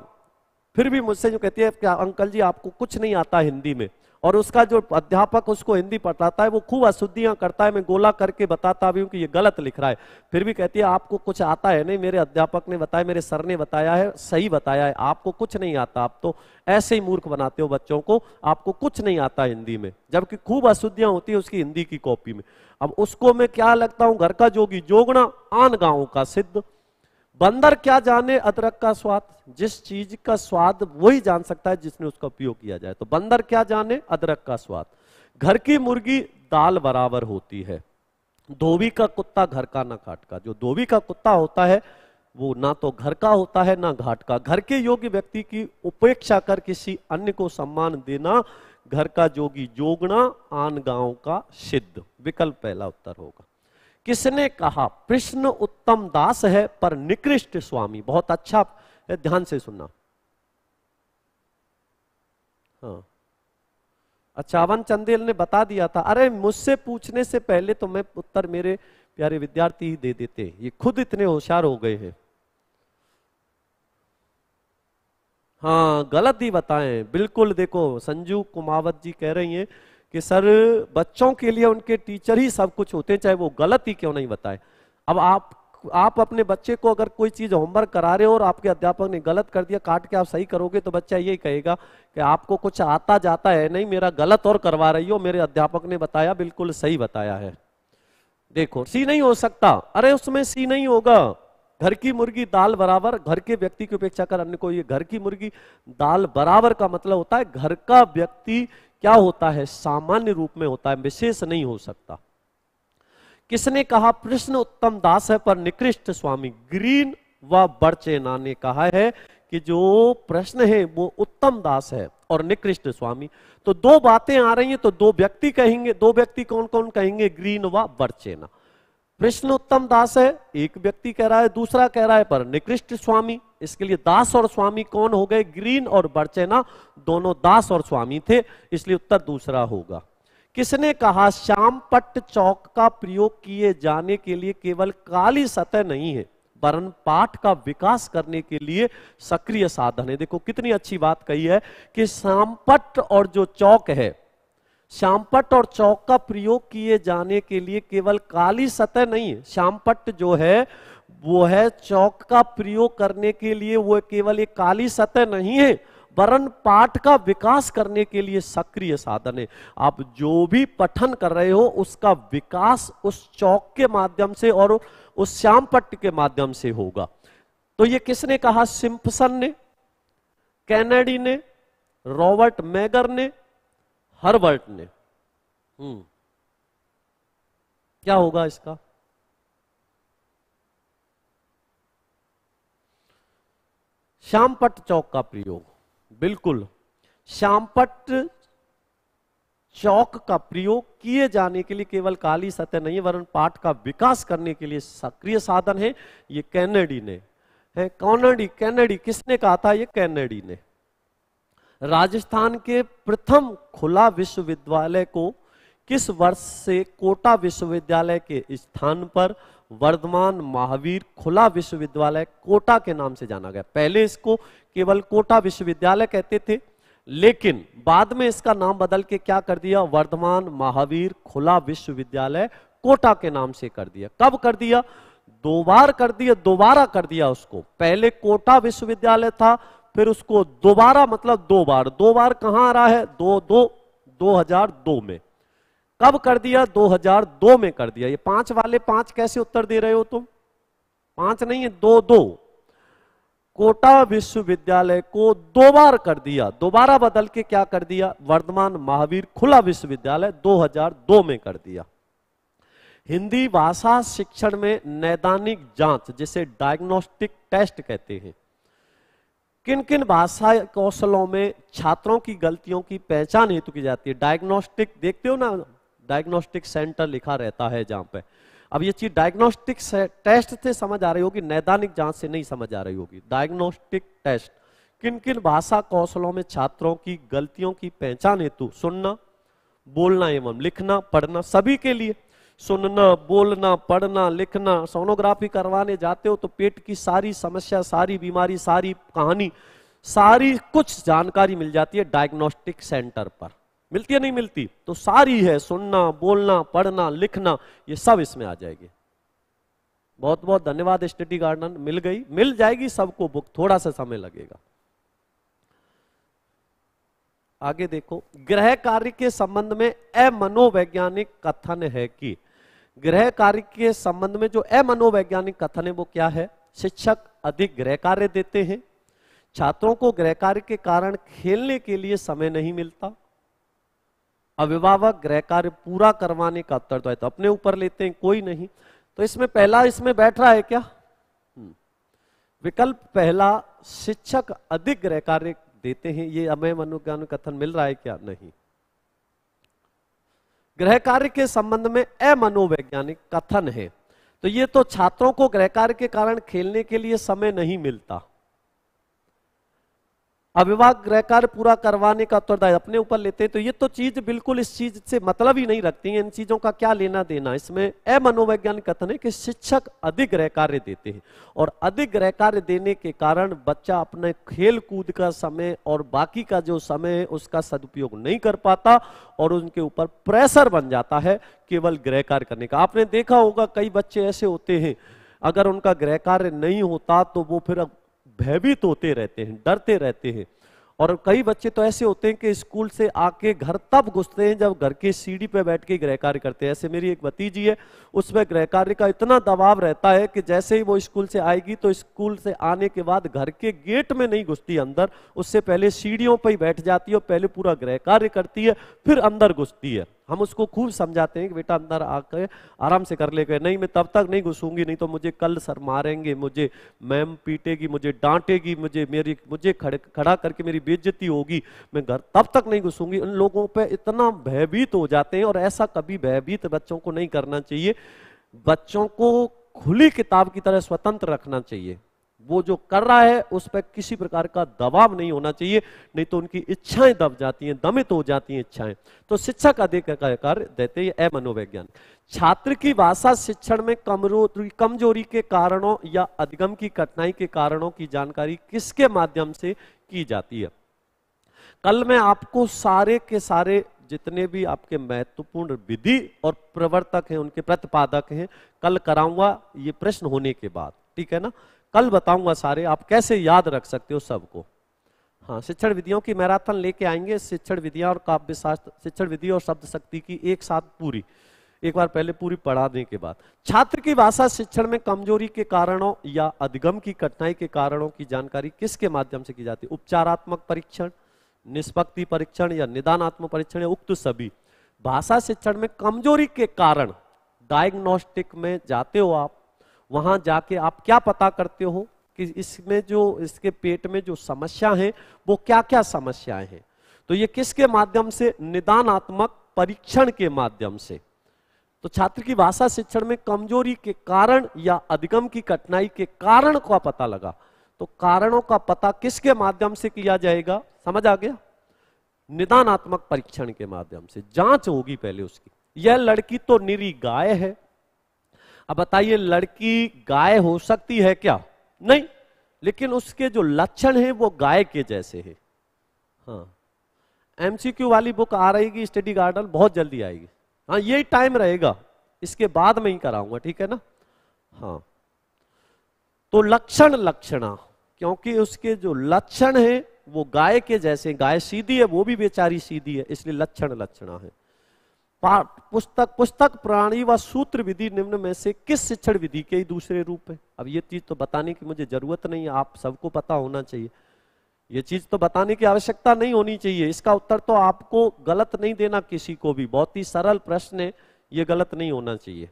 फिर भी मुझसे जो कहती है कि अंकल जी आपको कुछ नहीं आता हिंदी में और उसका जो अध्यापक उसको हिंदी पढ़ाता है वो खूब अशुद्धियां करता है मैं गोला करके बताता भी हूँ कि ये गलत लिख रहा है फिर भी कहती है आपको कुछ आता है नहीं मेरे अध्यापक ने बताया मेरे सर ने बताया है सही बताया है आपको कुछ नहीं आता आप तो ऐसे ही मूर्ख बनाते हो बच्चों को आपको कुछ नहीं आता हिंदी में जबकि खूब अशुद्धियां होती है उसकी हिंदी की कॉपी में अब उसको मैं क्या लगता हूं घर का जोगी जोगना आन गांव का सिद्ध बंदर क्या जाने अदरक का स्वाद जिस चीज का स्वाद वही जान सकता है जिसने उसका उपयोग किया जाए तो बंदर क्या जाने अदरक का स्वाद घर की मुर्गी दाल बराबर होती है धोबी का कुत्ता घर का ना घाट का जो धोबी का कुत्ता होता है वो ना तो घर का होता है ना घाट का घर के योग्य व्यक्ति की उपेक्षा कर किसी अन्य को सम्मान देना घर का जोगी जोगना आन गांव का सिद्ध विकल्प पहला उत्तर होगा किसने कहा कृष्ण उत्तम दास है पर निकृष्ट स्वामी बहुत अच्छा ध्यान से सुनना हाँ अच्छा अवन चंदेल ने बता दिया था अरे मुझसे पूछने से पहले तो मैं उत्तर मेरे प्यारे विद्यार्थी ही दे देते ये खुद इतने होशियार हो गए हैं हाँ गलत ही बताएं बिल्कुल देखो संजू कुमावत जी कह रही हैं कि सर बच्चों के लिए उनके टीचर ही सब कुछ होते हैं चाहे वो गलत ही क्यों नहीं बताए अब आप आप अपने बच्चे को अगर कोई चीज होमवर्क करा रहे हो और आपके अध्यापक ने गलत कर दिया काट के आप सही करोगे तो बच्चा यही कहेगा कि आपको कुछ आता जाता है नहीं मेरा गलत और करवा रही हो मेरे अध्यापक ने बताया बिल्कुल सही बताया है देखो सी नहीं हो सकता अरे उसमें सी नहीं होगा घर की मुर्गी दाल बराबर घर के व्यक्ति की उपेक्षा कर अन्य को ये घर की मुर्गी दाल बराबर का मतलब होता है घर का व्यक्ति क्या होता है सामान्य रूप में होता है विशेष नहीं हो सकता किसने कहा प्रश्न उत्तम दास है पर निकृष्ट स्वामी ग्रीन व बड़चेना ने कहा है कि जो प्रश्न है वो उत्तम दास है और निकृष्ट स्वामी तो दो बातें आ रही हैं तो दो व्यक्ति कहेंगे दो व्यक्ति कौन कौन कहेंगे ग्रीन व बड़चेना प्रश्न उत्तम दास है एक व्यक्ति कह रहा है दूसरा कह रहा है पर निकृष्ट स्वामी इसके लिए दास और स्वामी कौन हो गए ग्रीन और बर्चेना दोनों दास और स्वामी थे इसलिए उत्तर दूसरा होगा किसने कहा श्याम पट्ट चौक का प्रयोग किए जाने के लिए केवल काली सतह नहीं है वरन पाठ का विकास करने के लिए सक्रिय साधन है देखो कितनी अच्छी बात कही है कि श्यामपट्ट और जो चौक है श्यामपट और चौक का प्रयोग किए जाने के लिए केवल काली सतह नहीं है श्यामपट जो है वो है चौक का प्रयोग करने के लिए वो केवल एक काली सतह नहीं है वरन पाठ का विकास करने के लिए सक्रिय साधन है आप जो भी पठन कर रहे हो उसका विकास उस चौक के माध्यम से और उस श्यामपट्ट के माध्यम से होगा तो ये किसने कहा सिंपसन ने कैनेडी ने रॉबर्ट मैगर ने हर्बर्ट ने हम्म क्या होगा इसका श्यामपट चौक का प्रयोग बिल्कुल श्यामपट चौक का प्रयोग किए जाने के लिए केवल काली सतह नहीं वरन पाठ का विकास करने के लिए सक्रिय साधन है ये कैनेडी ने है कॉनडी कैनेडी किसने कहा था ये कैनेडी ने राजस्थान के प्रथम खुला विश्वविद्यालय को किस वर्ष से कोटा विश्वविद्यालय के स्थान पर वर्धमान महावीर खुला विश्वविद्यालय कोटा के नाम से जाना गया पहले इसको केवल कोटा विश्वविद्यालय कहते थे लेकिन बाद में इसका नाम बदल के क्या कर दिया वर्धमान महावीर खुला विश्वविद्यालय कोटा के नाम से कर दिया कब कर दिया दो बार कर दिया दोबारा कर दिया उसको पहले कोटा विश्वविद्यालय था फिर उसको दोबारा मतलब दो बार दो बार कहां आ रहा है दो दो हजार दो में कब कर दिया दो हजार दो में कर दिया ये पांच वाले पांच कैसे उत्तर दे रहे हो तुम पांच नहीं है दो दो कोटा विश्वविद्यालय को दो बार कर दिया दोबारा बदल के क्या कर दिया वर्धमान महावीर खुला विश्वविद्यालय 2002 में कर दिया हिंदी भाषा शिक्षण में नैदानिक जांच जिसे डायग्नोस्टिक टेस्ट कहते हैं किन किन भाषा कौशलों में छात्रों की गलतियों की पहचान हेतु की जाती है डायग्नोस्टिक देखते हो ना डायग्नोस्टिक सेंटर लिखा रहता है जहां पे अब ये चीज डायग्नोस्टिक टेस्ट से समझ आ रही होगी नैदानिक जांच से नहीं समझ आ रही होगी डायग्नोस्टिक टेस्ट किन किन भाषा कौशलों में छात्रों की गलतियों की पहचान हेतु सुनना बोलना एवं लिखना पढ़ना सभी के लिए सुनना बोलना पढ़ना लिखना सोनोग्राफी करवाने जाते हो तो पेट की सारी समस्या सारी बीमारी सारी कहानी सारी कुछ जानकारी मिल जाती है डायग्नोस्टिक सेंटर पर मिलती है नहीं मिलती तो सारी है सुनना बोलना पढ़ना लिखना ये सब इसमें आ जाएगी बहुत बहुत धन्यवाद स्टडी गार्डन मिल गई मिल जाएगी सबको बुक थोड़ा सा समय लगेगा आगे देखो ग्रह कार्य के संबंध में अमनोवैज्ञानिक कथन है कि ग्रह कार्य के संबंध में जो अमनोवैज्ञानिक कथन है वो क्या है शिक्षक अधिक ग्रह कार्य देते हैं छात्रों को ग्रह कार्य के कारण खेलने के लिए समय नहीं मिलता अभिभावक ग्रह कार्य पूरा करवाने का उत्तरदायित्व तो, तो अपने ऊपर लेते हैं कोई नहीं तो इसमें पहला इसमें बैठ रहा है क्या हम्म। विकल्प पहला शिक्षक अधिक ग्रह कार्य देते हैं ये अमय मनोज्ञान कथन मिल रहा है क्या नहीं ग्रह कार्य के संबंध में अमनोवैज्ञानिक कथन है तो ये तो छात्रों को ग्रह कार्य के कारण खेलने के लिए समय नहीं मिलता अविवाह गृह कार्य पूरा करवाने का उत्तरदायित्व अपने ऊपर लेते हैं तो ये तो चीज बिल्कुल इस चीज से मतलब ही नहीं रखती है इन चीजों का क्या लेना देना इसमें अमनोवैज्ञानिक कथन है कि शिक्षक अधिक गृह कार्य देते हैं और अधिक गृह कार्य देने के कारण बच्चा अपने खेल कूद का समय और बाकी का जो समय है उसका सदुपयोग नहीं कर पाता और उनके ऊपर प्रेशर बन जाता है केवल गृह कार्य करने का आपने देखा होगा कई बच्चे ऐसे होते हैं अगर उनका गृह कार्य नहीं होता तो वो फिर भयभीत होते रहते हैं डरते रहते हैं और कई बच्चे तो ऐसे होते हैं कि स्कूल से आके घर तब घुसते हैं जब घर के सीढ़ी पर बैठ के गृह कार्य करते हैं ऐसे मेरी एक भतीजी है उसमें गृह कार्य का इतना दबाव रहता है कि जैसे ही वो स्कूल से आएगी तो स्कूल से आने के बाद घर के गेट में नहीं घुसती अंदर उससे पहले सीढ़ियों पर ही बैठ जाती है और पहले पूरा गृह कार्य करती है फिर अंदर घुसती है हम उसको खूब समझाते हैं कि बेटा अंदर आकर आराम से कर ले गए नहीं मैं तब तक नहीं घुसूंगी नहीं तो मुझे कल सर मारेंगे मुझे मैम पीटेगी मुझे डांटेगी मुझे मेरी मुझे खड़े खड़ा करके मेरी बेज्जती होगी मैं घर तब तक नहीं घुसूंगी उन लोगों पर इतना भयभीत हो जाते हैं और ऐसा कभी भयभीत बच्चों को नहीं करना चाहिए बच्चों को खुली किताब की तरह स्वतंत्र रखना चाहिए वो जो कर रहा है उस पर किसी प्रकार का दबाव नहीं होना चाहिए नहीं तो उनकी इच्छाएं दब जाती हैं दमित हो जाती हैं इच्छाएं तो शिक्षा का अधिक कार्य देते हैं मनोवैज्ञान छात्र की भाषा शिक्षण में कमरो कमजोरी के कारणों या अधिगम की कठिनाई के कारणों की जानकारी किसके माध्यम से की जाती है कल मैं आपको सारे के सारे जितने भी आपके महत्वपूर्ण विधि और प्रवर्तक हैं उनके प्रतिपादक हैं कल कराऊंगा ये प्रश्न होने के बाद ठीक है ना कल बताऊंगा सारे आप कैसे याद रख सकते हो सबको हाँ शिक्षण विधियों की मैराथन लेके आएंगे शिक्षण विधियां और काव्य शास्त्र शिक्षण विधि और शब्द शक्ति की एक साथ पूरी एक बार पहले पूरी पढ़ाने के बाद छात्र की भाषा शिक्षण में कमजोरी के कारणों या अधिगम की कठिनाई के कारणों की जानकारी किसके माध्यम से की जाती है उपचारात्मक परीक्षण निष्पक्ति परीक्षण या निदानात्मक परीक्षण या उक्त सभी भाषा शिक्षण में कमजोरी के कारण डायग्नोस्टिक में जाते हो आप वहां जाके आप क्या पता करते हो कि इसमें जो इसके पेट में जो समस्या है वो क्या क्या समस्याएं हैं तो ये किसके माध्यम से निदानात्मक परीक्षण के माध्यम से तो छात्र की भाषा शिक्षण में कमजोरी के कारण या अधिगम की कठिनाई के कारण का पता लगा तो कारणों का पता किसके माध्यम से किया जाएगा समझ आ गया निदानात्मक परीक्षण के माध्यम से जांच होगी पहले उसकी यह लड़की तो निरी गाय है अब बताइए लड़की गाय हो सकती है क्या नहीं लेकिन उसके जो लक्षण है वो गाय के जैसे है हाँ एमसीक्यू वाली बुक आ रहेगी स्टडी गार्डन बहुत जल्दी आएगी हाँ यही टाइम रहेगा इसके बाद में ही कराऊंगा ठीक है ना हाँ तो लक्षण लक्षणा क्योंकि उसके जो लक्षण है वो गाय के जैसे गाय सीधी है वो भी बेचारी सीधी है इसलिए लक्षण लक्षणा है पुस्तक पुस्तक प्राणी व सूत्र विधि निम्न में से किस शिक्षण विधि के ही दूसरे रूप है अब ये चीज तो बताने की मुझे जरूरत नहीं है आप सबको पता होना चाहिए ये चीज तो बताने की आवश्यकता नहीं होनी चाहिए इसका उत्तर तो आपको गलत नहीं देना किसी को भी बहुत ही सरल प्रश्न है ये गलत नहीं होना चाहिए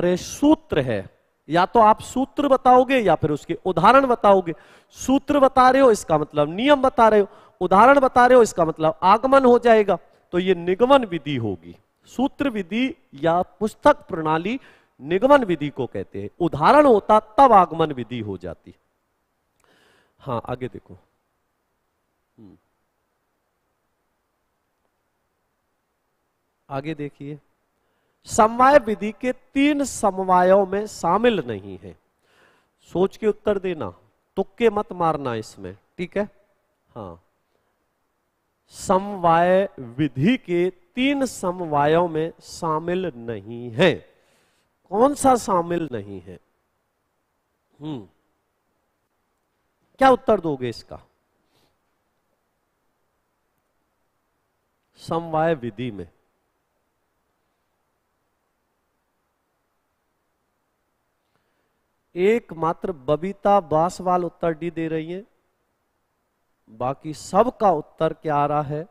अरे सूत्र है या तो आप सूत्र बताओगे या फिर उसके उदाहरण बताओगे सूत्र बता रहे हो इसका मतलब नियम बता रहे हो उदाहरण बता रहे हो इसका मतलब आगमन हो जाएगा तो ये निगमन विधि होगी सूत्र विधि या पुस्तक प्रणाली निगमन विधि को कहते हैं उदाहरण होता तब आगमन विधि हो जाती हाँ आगे देखो हम्म। आगे देखिए समवाय विधि के तीन समवायों में शामिल नहीं है सोच के उत्तर देना तुक्के मत मारना इसमें ठीक है हाँ समवाय विधि के तीन समवायों में शामिल नहीं है कौन सा शामिल नहीं है हम्म क्या उत्तर दोगे इसका समवाय विधि में एकमात्र बबीता बासवाल उत्तर डी दे रही है बाकी सब का उत्तर क्या आ रहा है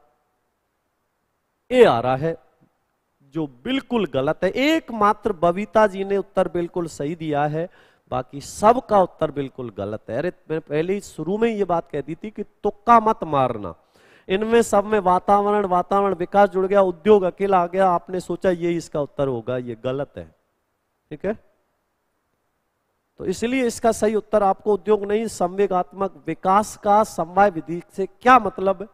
ए आ रहा है जो बिल्कुल गलत है एकमात्र बबीता जी ने उत्तर बिल्कुल सही दिया है बाकी सब का उत्तर बिल्कुल गलत है अरे मैं पहले ही शुरू में ये बात कह दी थी कि तुक्का मत मारना इनमें सब में वातावरण वातावरण विकास जुड़ गया उद्योग अकेला आ गया आपने सोचा ये इसका उत्तर होगा ये गलत है ठीक है तो इसलिए इसका सही उत्तर आपको उद्योग नहीं संवेगात्मक विकास का समवाय विधि से क्या मतलब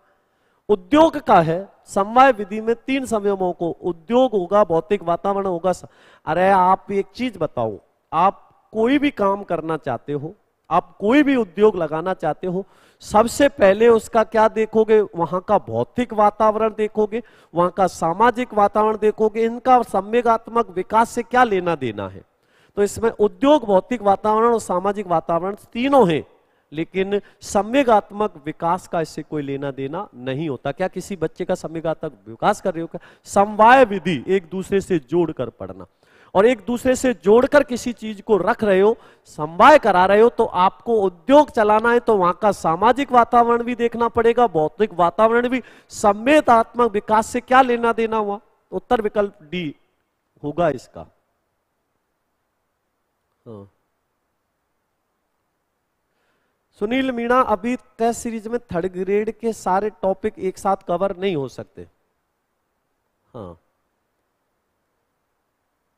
उद्योग का है समवाय विधि में तीन संयमों को उद्योग होगा भौतिक वातावरण होगा अरे आप एक चीज बताओ आप कोई भी काम करना चाहते हो आप कोई भी उद्योग लगाना चाहते हो सबसे पहले उसका क्या देखोगे वहां का भौतिक वातावरण देखोगे वहां का सामाजिक वातावरण देखोगे इनका संवेगात्मक विकास से क्या लेना देना है तो इसमें उद्योग भौतिक वातावरण और सामाजिक वातावरण तीनों है लेकिन सम्यगात्मक विकास का इससे कोई लेना देना नहीं होता क्या किसी बच्चे का सम्यगात्मक विकास कर रहे हो क्या समवाय विधि एक दूसरे से जोड़कर पढ़ना और एक दूसरे से जोड़कर किसी चीज को रख रहे हो समवाय करा रहे हो तो आपको उद्योग चलाना है तो वहां का सामाजिक वातावरण भी देखना पड़ेगा भौतिक वातावरण भी सम्मेतात्मक विकास से क्या लेना देना हुआ उत्तर विकल्प डी होगा इसका हाँ। सुनील मीणा अभी टेस्ट सीरीज में थर्ड ग्रेड के सारे टॉपिक एक साथ कवर नहीं हो सकते हाँ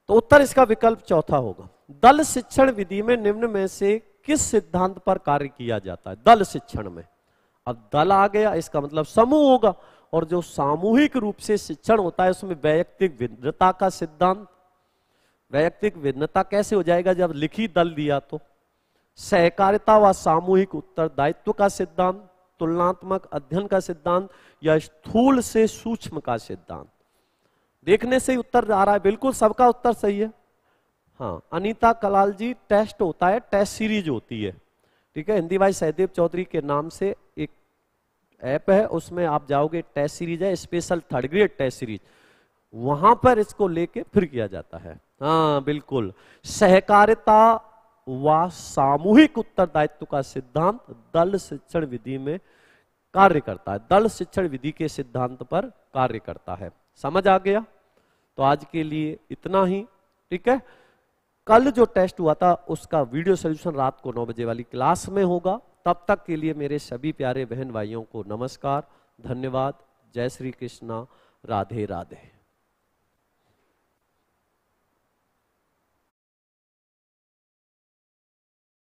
तो उत्तर इसका विकल्प चौथा होगा दल शिक्षण विधि में निम्न में से किस सिद्धांत पर कार्य किया जाता है दल शिक्षण में अब दल आ गया इसका मतलब समूह होगा और जो सामूहिक रूप से शिक्षण होता है उसमें वैयक्तिक विधता का सिद्धांत वैयक्तिक भिन्नता कैसे हो जाएगा जब लिखी दल दिया तो सहकारिता व सामूहिक उत्तरदायित्व का सिद्धांत तुलनात्मक अध्ययन का सिद्धांत या स्थूल से सूक्ष्म का सिद्धांत देखने से ही उत्तर आ रहा है बिल्कुल सबका उत्तर सही है हाँ अनीता कलाल जी टेस्ट होता है टेस्ट सीरीज होती है ठीक है हिंदी भाई सहदेव चौधरी के नाम से एक ऐप है उसमें आप जाओगे टेस्ट सीरीज है special third grade test series वहां पर इसको लेके फिर किया जाता है हाँ बिल्कुल सहकारिता व सामूहिक उत्तरदायित्व का सिद्धांत दल शिक्षण विधि में कार्य करता है दल शिक्षण विधि के सिद्धांत पर कार्य करता है समझ आ गया तो आज के लिए इतना ही ठीक है कल जो टेस्ट हुआ था उसका वीडियो सोल्यूशन रात को नौ बजे वाली क्लास में होगा तब तक के लिए मेरे सभी प्यारे बहन भाइयों को नमस्कार धन्यवाद जय श्री कृष्णा राधे राधे